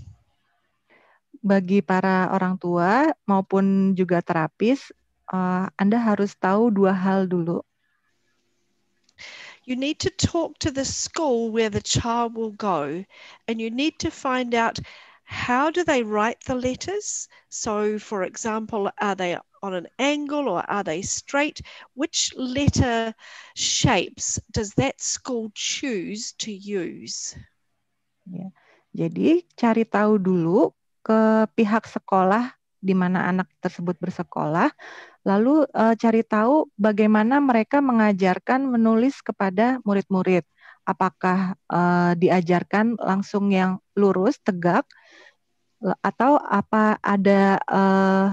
Bagi para orang tua maupun juga terapis, uh, Anda harus tahu dua hal dulu. You need to talk to the school where the child will go, and you need to find out how do they write the letters. So, for example, are they on an angle or are they straight? Which letter shapes does that school choose to use? Yeah. Jadi cari tahu dulu ke pihak sekolah di mana anak tersebut bersekolah Lalu uh, cari tahu bagaimana mereka mengajarkan menulis kepada murid-murid. Apakah uh, diajarkan langsung yang lurus, tegak, atau apa ada uh,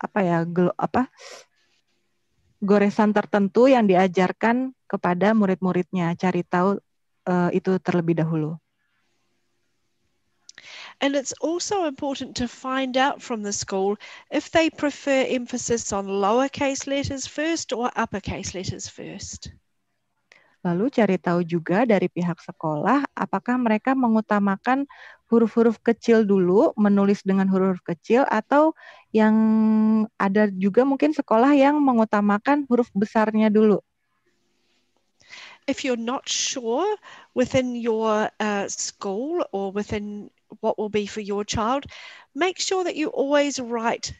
apa ya gelo, apa goresan tertentu yang diajarkan kepada murid-muridnya cari tahu uh, itu terlebih dahulu. And it's also important to find out from the school if they prefer emphasis on lowercase letters first or uppercase letters first. Lalu cari tahu juga dari pihak sekolah apakah mereka mengutamakan huruf-huruf kecil dulu menulis dengan huruf kecil atau yang ada juga mungkin sekolah yang mengutamakan huruf besarnya dulu. If you're not sure within your uh, school or within what will be for your child, make sure that you always write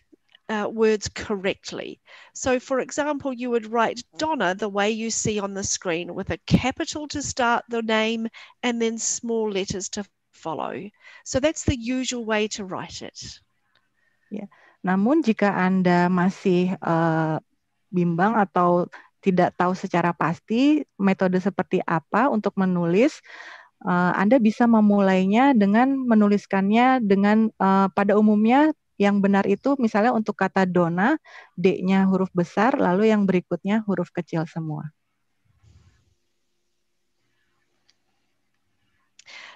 uh, words correctly. So, for example, you would write mm-hmm. Donna the way you see on the screen with a capital to start the name and then small letters to follow. So, that's the usual way to write it. Yeah. Namun jika Anda masih uh, bimbang atau tidak tahu secara pasti metode seperti apa untuk menulis, Uh, Anda bisa memulainya dengan menuliskannya dengan uh, pada umumnya yang benar itu misalnya untuk kata dona, D-nya huruf besar, lalu yang berikutnya huruf kecil semua.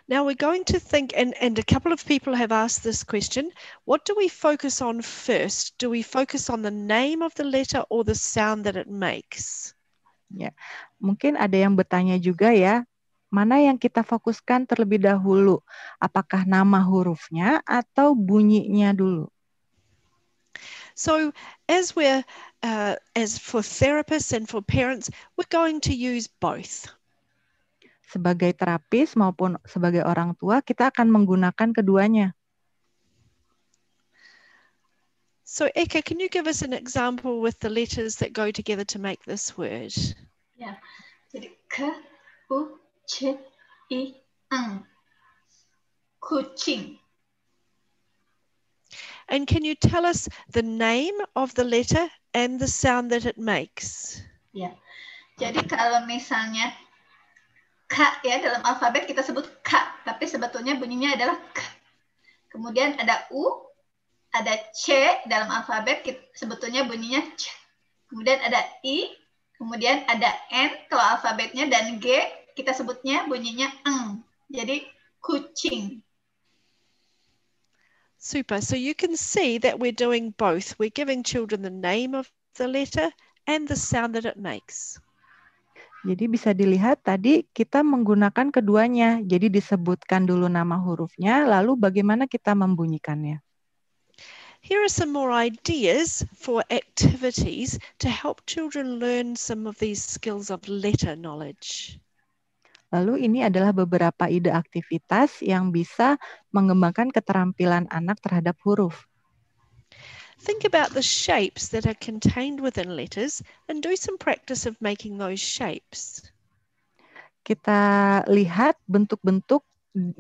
Now we're going to think, and, and a couple of people have asked this question, what do we focus on first? Do we focus on the name of the letter or the sound that it makes? Ya, mungkin ada yang bertanya juga ya, mana yang kita fokuskan terlebih dahulu? Apakah nama hurufnya atau bunyinya dulu? So, as we're uh, as for therapists and for parents, we're going to use both. Sebagai terapis maupun sebagai orang tua, kita akan menggunakan keduanya. So, Eka, can you give us an example with the letters that go together to make this word? Yeah. Jadi, ke, u, C I N Kuching. And can you tell us the name of the letter and the sound that it makes? Ya. Yeah. Jadi kalau misalnya K ya dalam alfabet kita sebut K, tapi sebetulnya bunyinya adalah K. Kemudian ada U, ada C dalam alfabet kita, sebetulnya bunyinya C. Kemudian ada I, kemudian ada N kalau alfabetnya dan G kita sebutnya bunyinya eng. Jadi kucing. Super. So you can see that we're doing both. We're giving children the name of the letter and the sound that it makes. Jadi bisa dilihat tadi kita menggunakan keduanya. Jadi disebutkan dulu nama hurufnya, lalu bagaimana kita membunyikannya. Here are some more ideas for activities to help children learn some of these skills of letter knowledge. Lalu ini adalah beberapa ide aktivitas yang bisa mengembangkan keterampilan anak terhadap huruf. Think about the shapes that are contained within letters and do some practice of making those shapes. Kita lihat bentuk-bentuk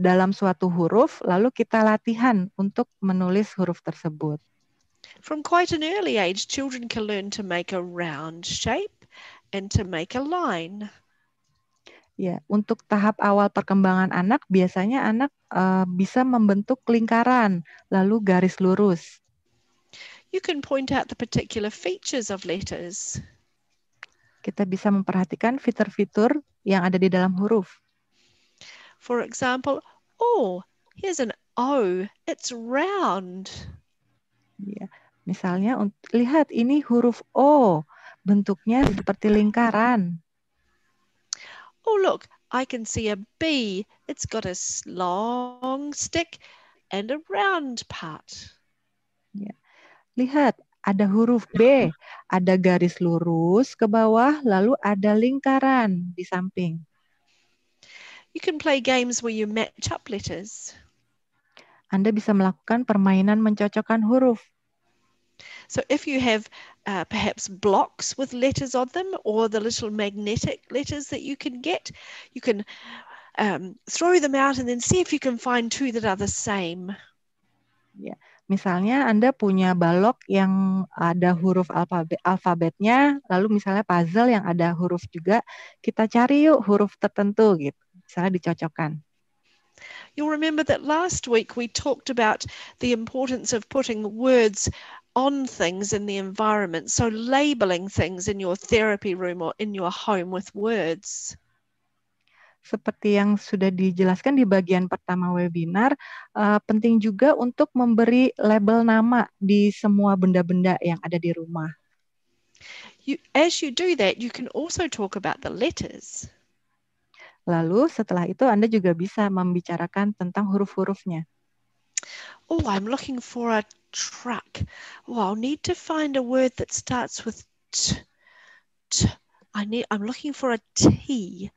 dalam suatu huruf, lalu kita latihan untuk menulis huruf tersebut. From quite an early age, children can learn to make a round shape and to make a line. Ya, untuk tahap awal perkembangan anak biasanya anak uh, bisa membentuk lingkaran lalu garis lurus. You can point out the particular features of letters. Kita bisa memperhatikan fitur-fitur yang ada di dalam huruf. For example, oh, here's an O, it's round. Ya, misalnya lihat ini huruf O, bentuknya seperti lingkaran. Oh, look, I can see a bee. It's got a long stick and a round part. Yeah, Lihat, ada huruf B, ada garis lurus ke bawah, lalu ada lingkaran di samping. You can play games where you match up letters. Anda bisa melakukan permainan mencocokkan huruf. So if you have uh, perhaps blocks with letters on them or the little magnetic letters that you can get, you can um, throw them out and then see if you can find two that are the same. Yeah. Misalnya Anda punya balok yang ada huruf alfabet alfabetnya, lalu misalnya puzzle yang ada huruf juga, kita cari yuk huruf tertentu gitu. Misalnya dicocokkan. You'll remember that last week we talked about the importance of putting words on things in the environment. So, labeling things in your therapy room or in your home with words. Seperti yang sudah dijelaskan di bagian pertama webinar, uh, penting juga untuk memberi label nama di semua benda-benda yang ada di rumah. You, as you do that, you can also talk about the letters. Lalu setelah itu Anda juga bisa membicarakan tentang huruf-hurufnya. Oh, I'm looking for a truck. Oh, I'll need to find a word that starts with t. t. I need, I'm looking for a T.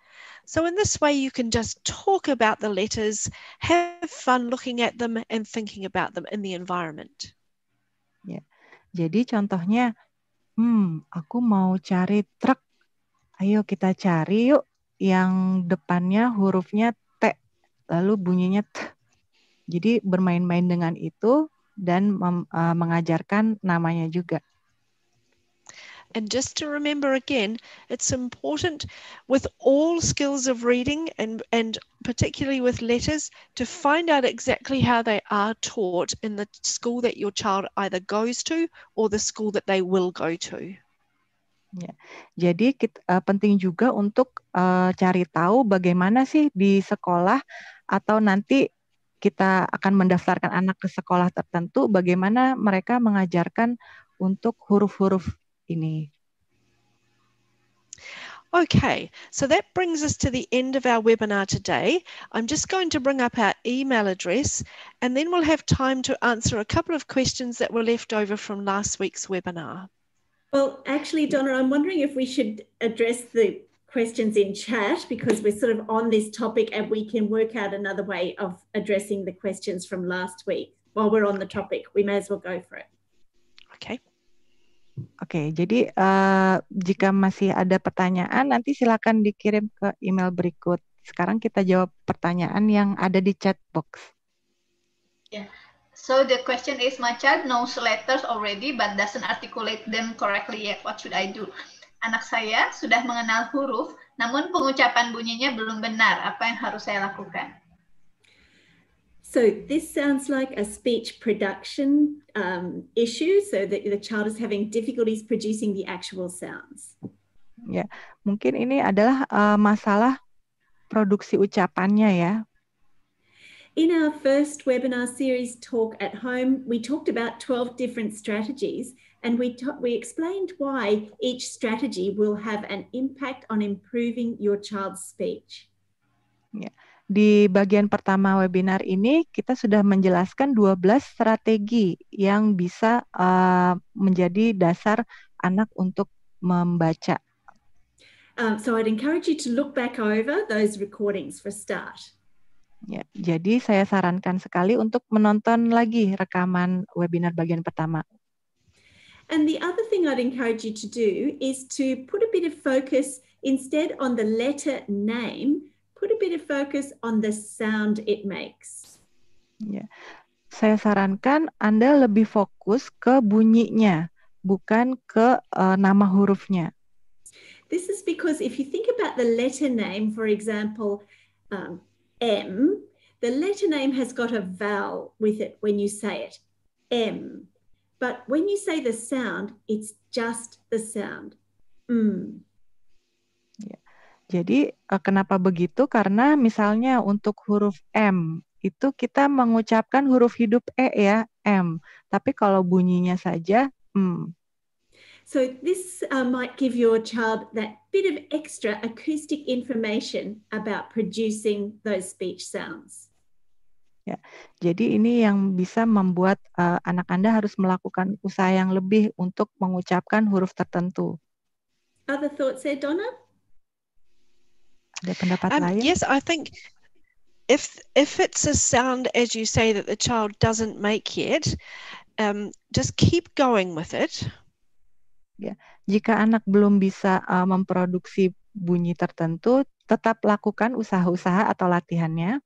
So in this way, you can just talk about the letters, have fun looking at them and thinking about them in the environment. Yeah. Jadi contohnya, hmm, aku mau cari truk. Ayo kita cari yuk yang depannya hurufnya T, lalu bunyinya T. Jadi bermain-main dengan itu, dan mem, uh, mengajarkan namanya juga. And just to remember again, it's important with all skills of reading and, and particularly with letters to find out exactly how they are taught in the school that your child either goes to or the school that they will go to. Ya. Jadi kita, uh, e, penting juga untuk uh, cari tahu bagaimana sih di sekolah atau nanti kita akan mendaftarkan anak ke sekolah tertentu, bagaimana mereka mengajarkan untuk huruf-huruf ini. Okay, so that brings us to the end of our webinar today. I'm just going to bring up our email address and then we'll have time to answer a couple of questions that were left over from last week's webinar. Well, actually, Donna, I'm wondering if we should address the questions in chat because we're sort of on this topic and we can work out another way of addressing the questions from last week while we're on the topic. We may as well go for it. Okay. Oke, okay, jadi uh, jika masih ada pertanyaan, nanti silakan dikirim ke email berikut. Sekarang kita jawab pertanyaan yang ada di chat box. Yeah. So the question is, my child knows letters already but doesn't articulate them correctly yet. What should I do? Anak saya sudah mengenal huruf, namun pengucapan bunyinya belum benar. Apa yang harus saya lakukan? So this sounds like a speech production um, issue, so that the child is having difficulties producing the actual sounds. Ya, yeah. mungkin ini adalah uh, masalah produksi ucapannya ya. In our first webinar series, Talk at Home, we talked about 12 different strategies and we, we explained why each strategy will have an impact on improving your child's speech. Yeah. Di bagian pertama webinar ini kita sudah menjelaskan 12 strategi yang bisa uh, menjadi dasar anak untuk membaca. Um, so I'd encourage you to look back over those recordings for start. Ya, jadi saya sarankan sekali untuk menonton lagi rekaman webinar bagian pertama And the other thing I'd encourage you to do is to put a bit of focus instead on the letter name, put a bit of focus on the sound it makes. Yeah. Saya sarankan Anda lebih fokus ke bunyinya, bukan ke uh, nama hurufnya. This is because if you think about the letter name, for example, um, M, the letter name has got a vowel with it when you say it. M. But when you say the sound, it's just the sound. Mm. Yeah. Jadi eh, kenapa begitu? Karena misalnya untuk huruf M itu kita mengucapkan huruf hidup e ya M. Tapi kalau bunyinya saja mm. So this uh, might give your child that bit of extra acoustic information about producing those speech sounds. Ya, jadi ini yang bisa membuat uh, anak Anda harus melakukan usaha yang lebih untuk mengucapkan huruf tertentu. Other thoughts there, Donna? Ada pendapat um, lain? Yes, I think if if it's a sound as you say that the child doesn't make yet, um, just keep going with it. Ya, jika anak belum bisa uh, memproduksi bunyi tertentu, tetap lakukan usaha-usaha atau latihannya.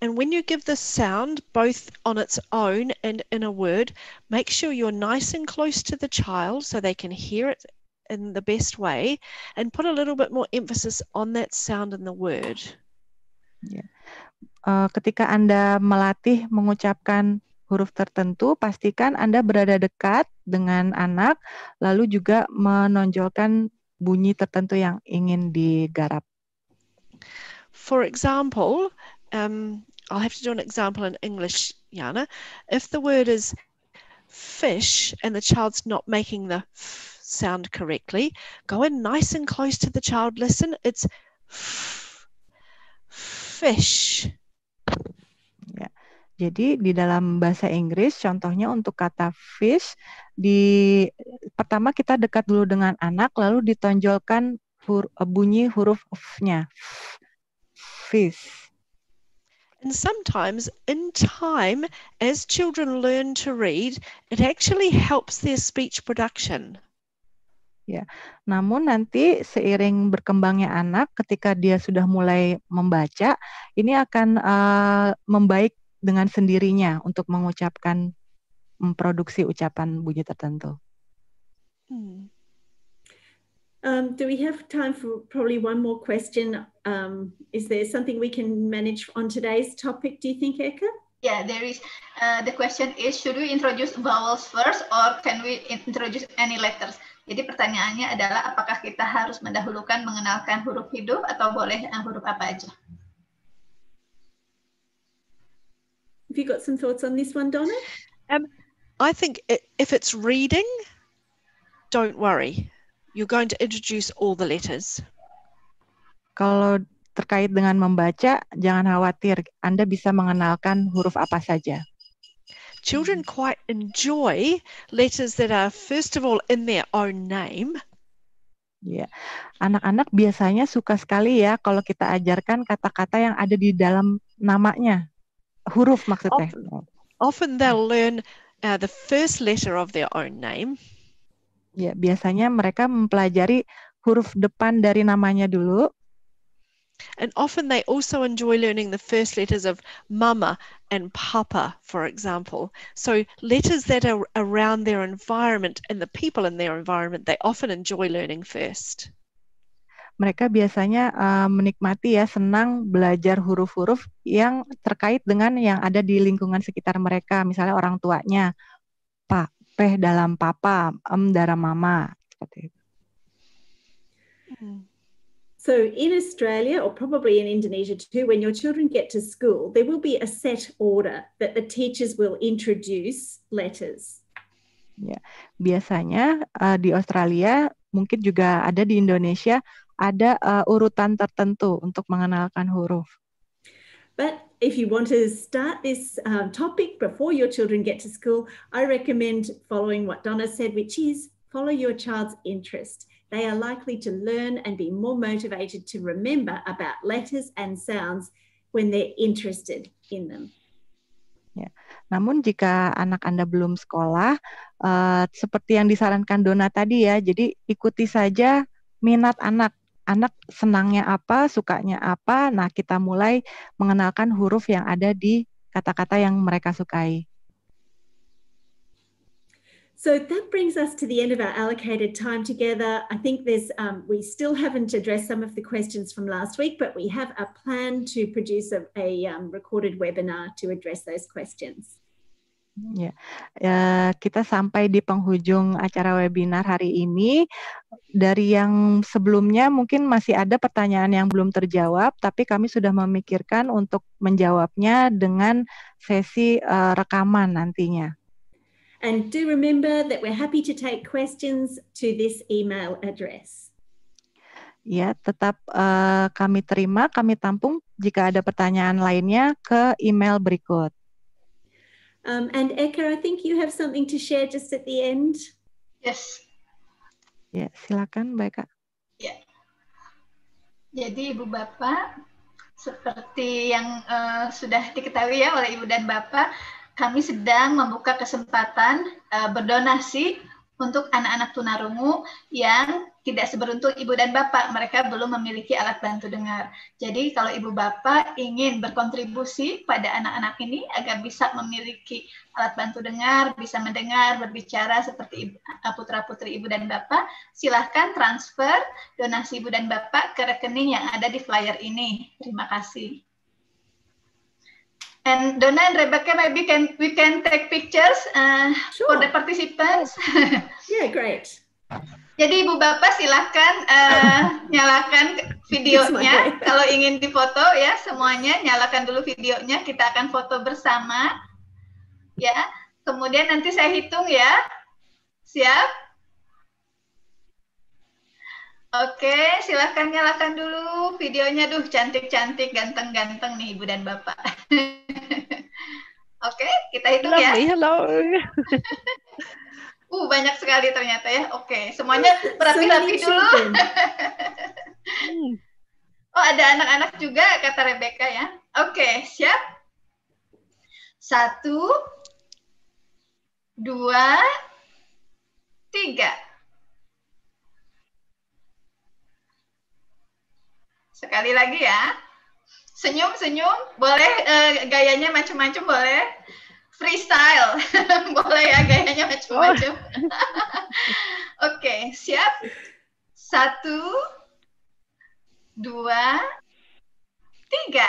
And when you give the sound, both on its own and in a word, make sure you're nice and close to the child so they can hear it in the best way and put a little bit more emphasis on that sound in the word. Yeah. Uh, ketika Anda melatih mengucapkan huruf tertentu, pastikan Anda berada dekat dengan anak, lalu juga menonjolkan bunyi tertentu yang ingin digarap. For example, um, I'll have to do an example in English, Yana. If the word is fish and the child's not making the f sound correctly, go in nice and close to the child. Listen, it's f, fish. Yeah. Jadi di dalam bahasa Inggris contohnya untuk kata fish di pertama kita dekat dulu dengan anak lalu ditonjolkan hur, bunyi huruf f-nya. Fish And sometimes, in time, as children learn to read, it actually helps their speech production. Ya, namun nanti seiring berkembangnya anak, ketika dia sudah mulai membaca, ini akan uh, membaik dengan sendirinya untuk mengucapkan memproduksi ucapan bunyi tertentu. Hmm. Um, do we have time for probably one more question? Um, is there something we can manage on today's topic, do you think, Eka? Yeah, there is. Uh, the question is, should we introduce vowels first or can we introduce any letters? Jadi pertanyaannya adalah apakah kita harus mendahulukan mengenalkan huruf hidup atau boleh huruf apa aja? Have you got some thoughts on this one, Donna? Um, I think if it's reading, don't worry. you're going to introduce all the letters. Kalau terkait dengan membaca, jangan khawatir, Anda bisa mengenalkan huruf apa saja. Children quite enjoy letters that are first of all in their own name. Ya, anak-anak biasanya suka sekali ya kalau kita ajarkan kata-kata yang ada di dalam namanya, huruf maksudnya. Often, often they'll learn uh, the first letter of their own name. Ya, biasanya mereka mempelajari huruf depan dari namanya dulu. And often they also enjoy learning the first letters of mama and papa, for example. So letters that are around their environment and the people in their environment, they often enjoy learning first. Mereka biasanya uh, menikmati ya senang belajar huruf-huruf yang terkait dengan yang ada di lingkungan sekitar mereka, misalnya orang tuanya, pak, peh dalam papa, em darah mama. Seperti itu. Hmm. So in Australia, or probably in Indonesia too, when your children get to school, there will be a set order that the teachers will introduce letters. Ya, biasanya uh, di Australia, mungkin juga ada di Indonesia, ada uh, urutan tertentu untuk mengenalkan huruf. But if you want to start this um, topic before your children get to school, I recommend following what Donna said, which is follow your child's interest. They are likely to learn and be more motivated to remember about letters and sounds when they're interested in them. Yeah. Namun jika anak Anda belum sekolah, uh, seperti yang disarankan Dona tadi ya, jadi ikuti saja minat anak anak senangnya apa, sukanya apa. Nah, kita mulai mengenalkan huruf yang ada di kata-kata yang mereka sukai. So that brings us to the end of our allocated time together. I think there's, um, we still haven't addressed some of the questions from last week, but we have a plan to produce a, a um, recorded webinar to address those questions. Ya. ya, kita sampai di penghujung acara webinar hari ini. Dari yang sebelumnya mungkin masih ada pertanyaan yang belum terjawab, tapi kami sudah memikirkan untuk menjawabnya dengan sesi uh, rekaman nantinya. And do remember that we're happy to take questions to this email address. Ya, tetap uh, kami terima, kami tampung jika ada pertanyaan lainnya ke email berikut. Um, and Eka, I think you have something to share just at the end. Yes. Ya, silakan Mbak Eka. Ya. Jadi Ibu Bapak, seperti yang uh, sudah diketahui ya oleh Ibu dan Bapak, kami sedang membuka kesempatan uh, berdonasi untuk anak-anak tunarungu yang tidak seberuntung ibu dan bapak, mereka belum memiliki alat bantu dengar. Jadi kalau ibu bapak ingin berkontribusi pada anak-anak ini agar bisa memiliki alat bantu dengar, bisa mendengar, berbicara seperti eh, putra-putri ibu dan bapak, silahkan transfer donasi ibu dan bapak ke rekening yang ada di flyer ini. Terima kasih. And Donna and Rebecca, maybe can we can take pictures uh, eh, sure. for the participants. yeah, great. Jadi Ibu Bapak silahkan uh, eh, nyalakan videonya. Kalau ingin difoto ya semuanya nyalakan dulu videonya. Kita akan foto bersama. Ya, kemudian nanti saya hitung ya. Siap? Oke, silahkan nyalakan dulu videonya. Duh, cantik-cantik, ganteng-ganteng nih Ibu dan Bapak. Oke, kita hitung ya. hello, ya. Hello. Uh, banyak sekali ternyata ya. Oke, okay. semuanya berapi-rapi dulu. oh, ada anak-anak juga kata Rebecca ya. Oke, okay, siap. Satu, dua, tiga. Sekali lagi ya. Senyum-senyum, boleh uh, gayanya macam-macam boleh freestyle. Boleh ya gayanya macam-macam. Oh. Oke, okay, siap? Satu, dua, tiga.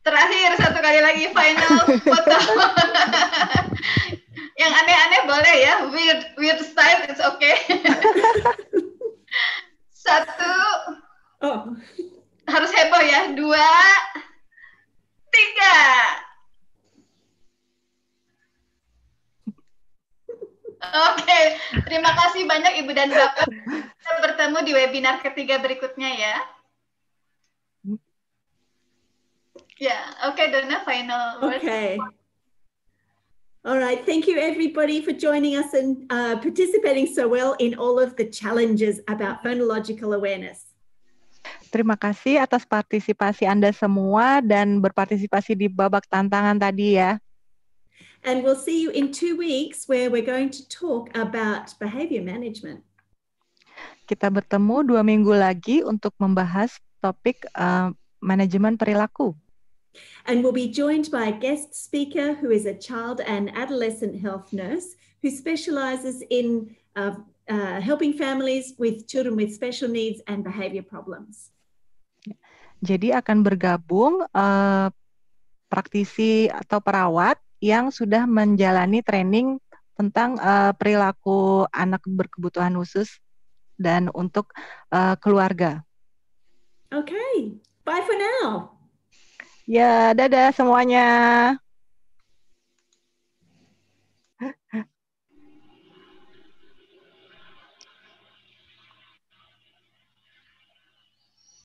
Terakhir satu kali lagi final foto. Yang aneh-aneh boleh ya, weird weird style it's okay. satu. Oh harus heboh ya. Dua, tiga. Oke, okay. terima kasih banyak Ibu dan Bapak. Kita bertemu di webinar ketiga berikutnya ya. Ya, yeah. oke okay, Dona, final Oke. Okay. All right, thank you everybody for joining us and uh, participating so well in all of the challenges about phonological awareness terima kasih atas partisipasi Anda semua dan berpartisipasi di babak tantangan tadi ya. And we'll see you in two weeks where we're going to talk about behavior management. Kita bertemu dua minggu lagi untuk membahas topik uh, manajemen perilaku. And we'll be joined by a guest speaker who is a child and adolescent health nurse who specializes in uh, uh, helping families with children with special needs and behavior problems. Jadi akan bergabung eh, praktisi atau perawat yang sudah menjalani training tentang eh, perilaku anak berkebutuhan khusus dan untuk eh, keluarga. Oke, okay. bye for now. Ya, dadah semuanya.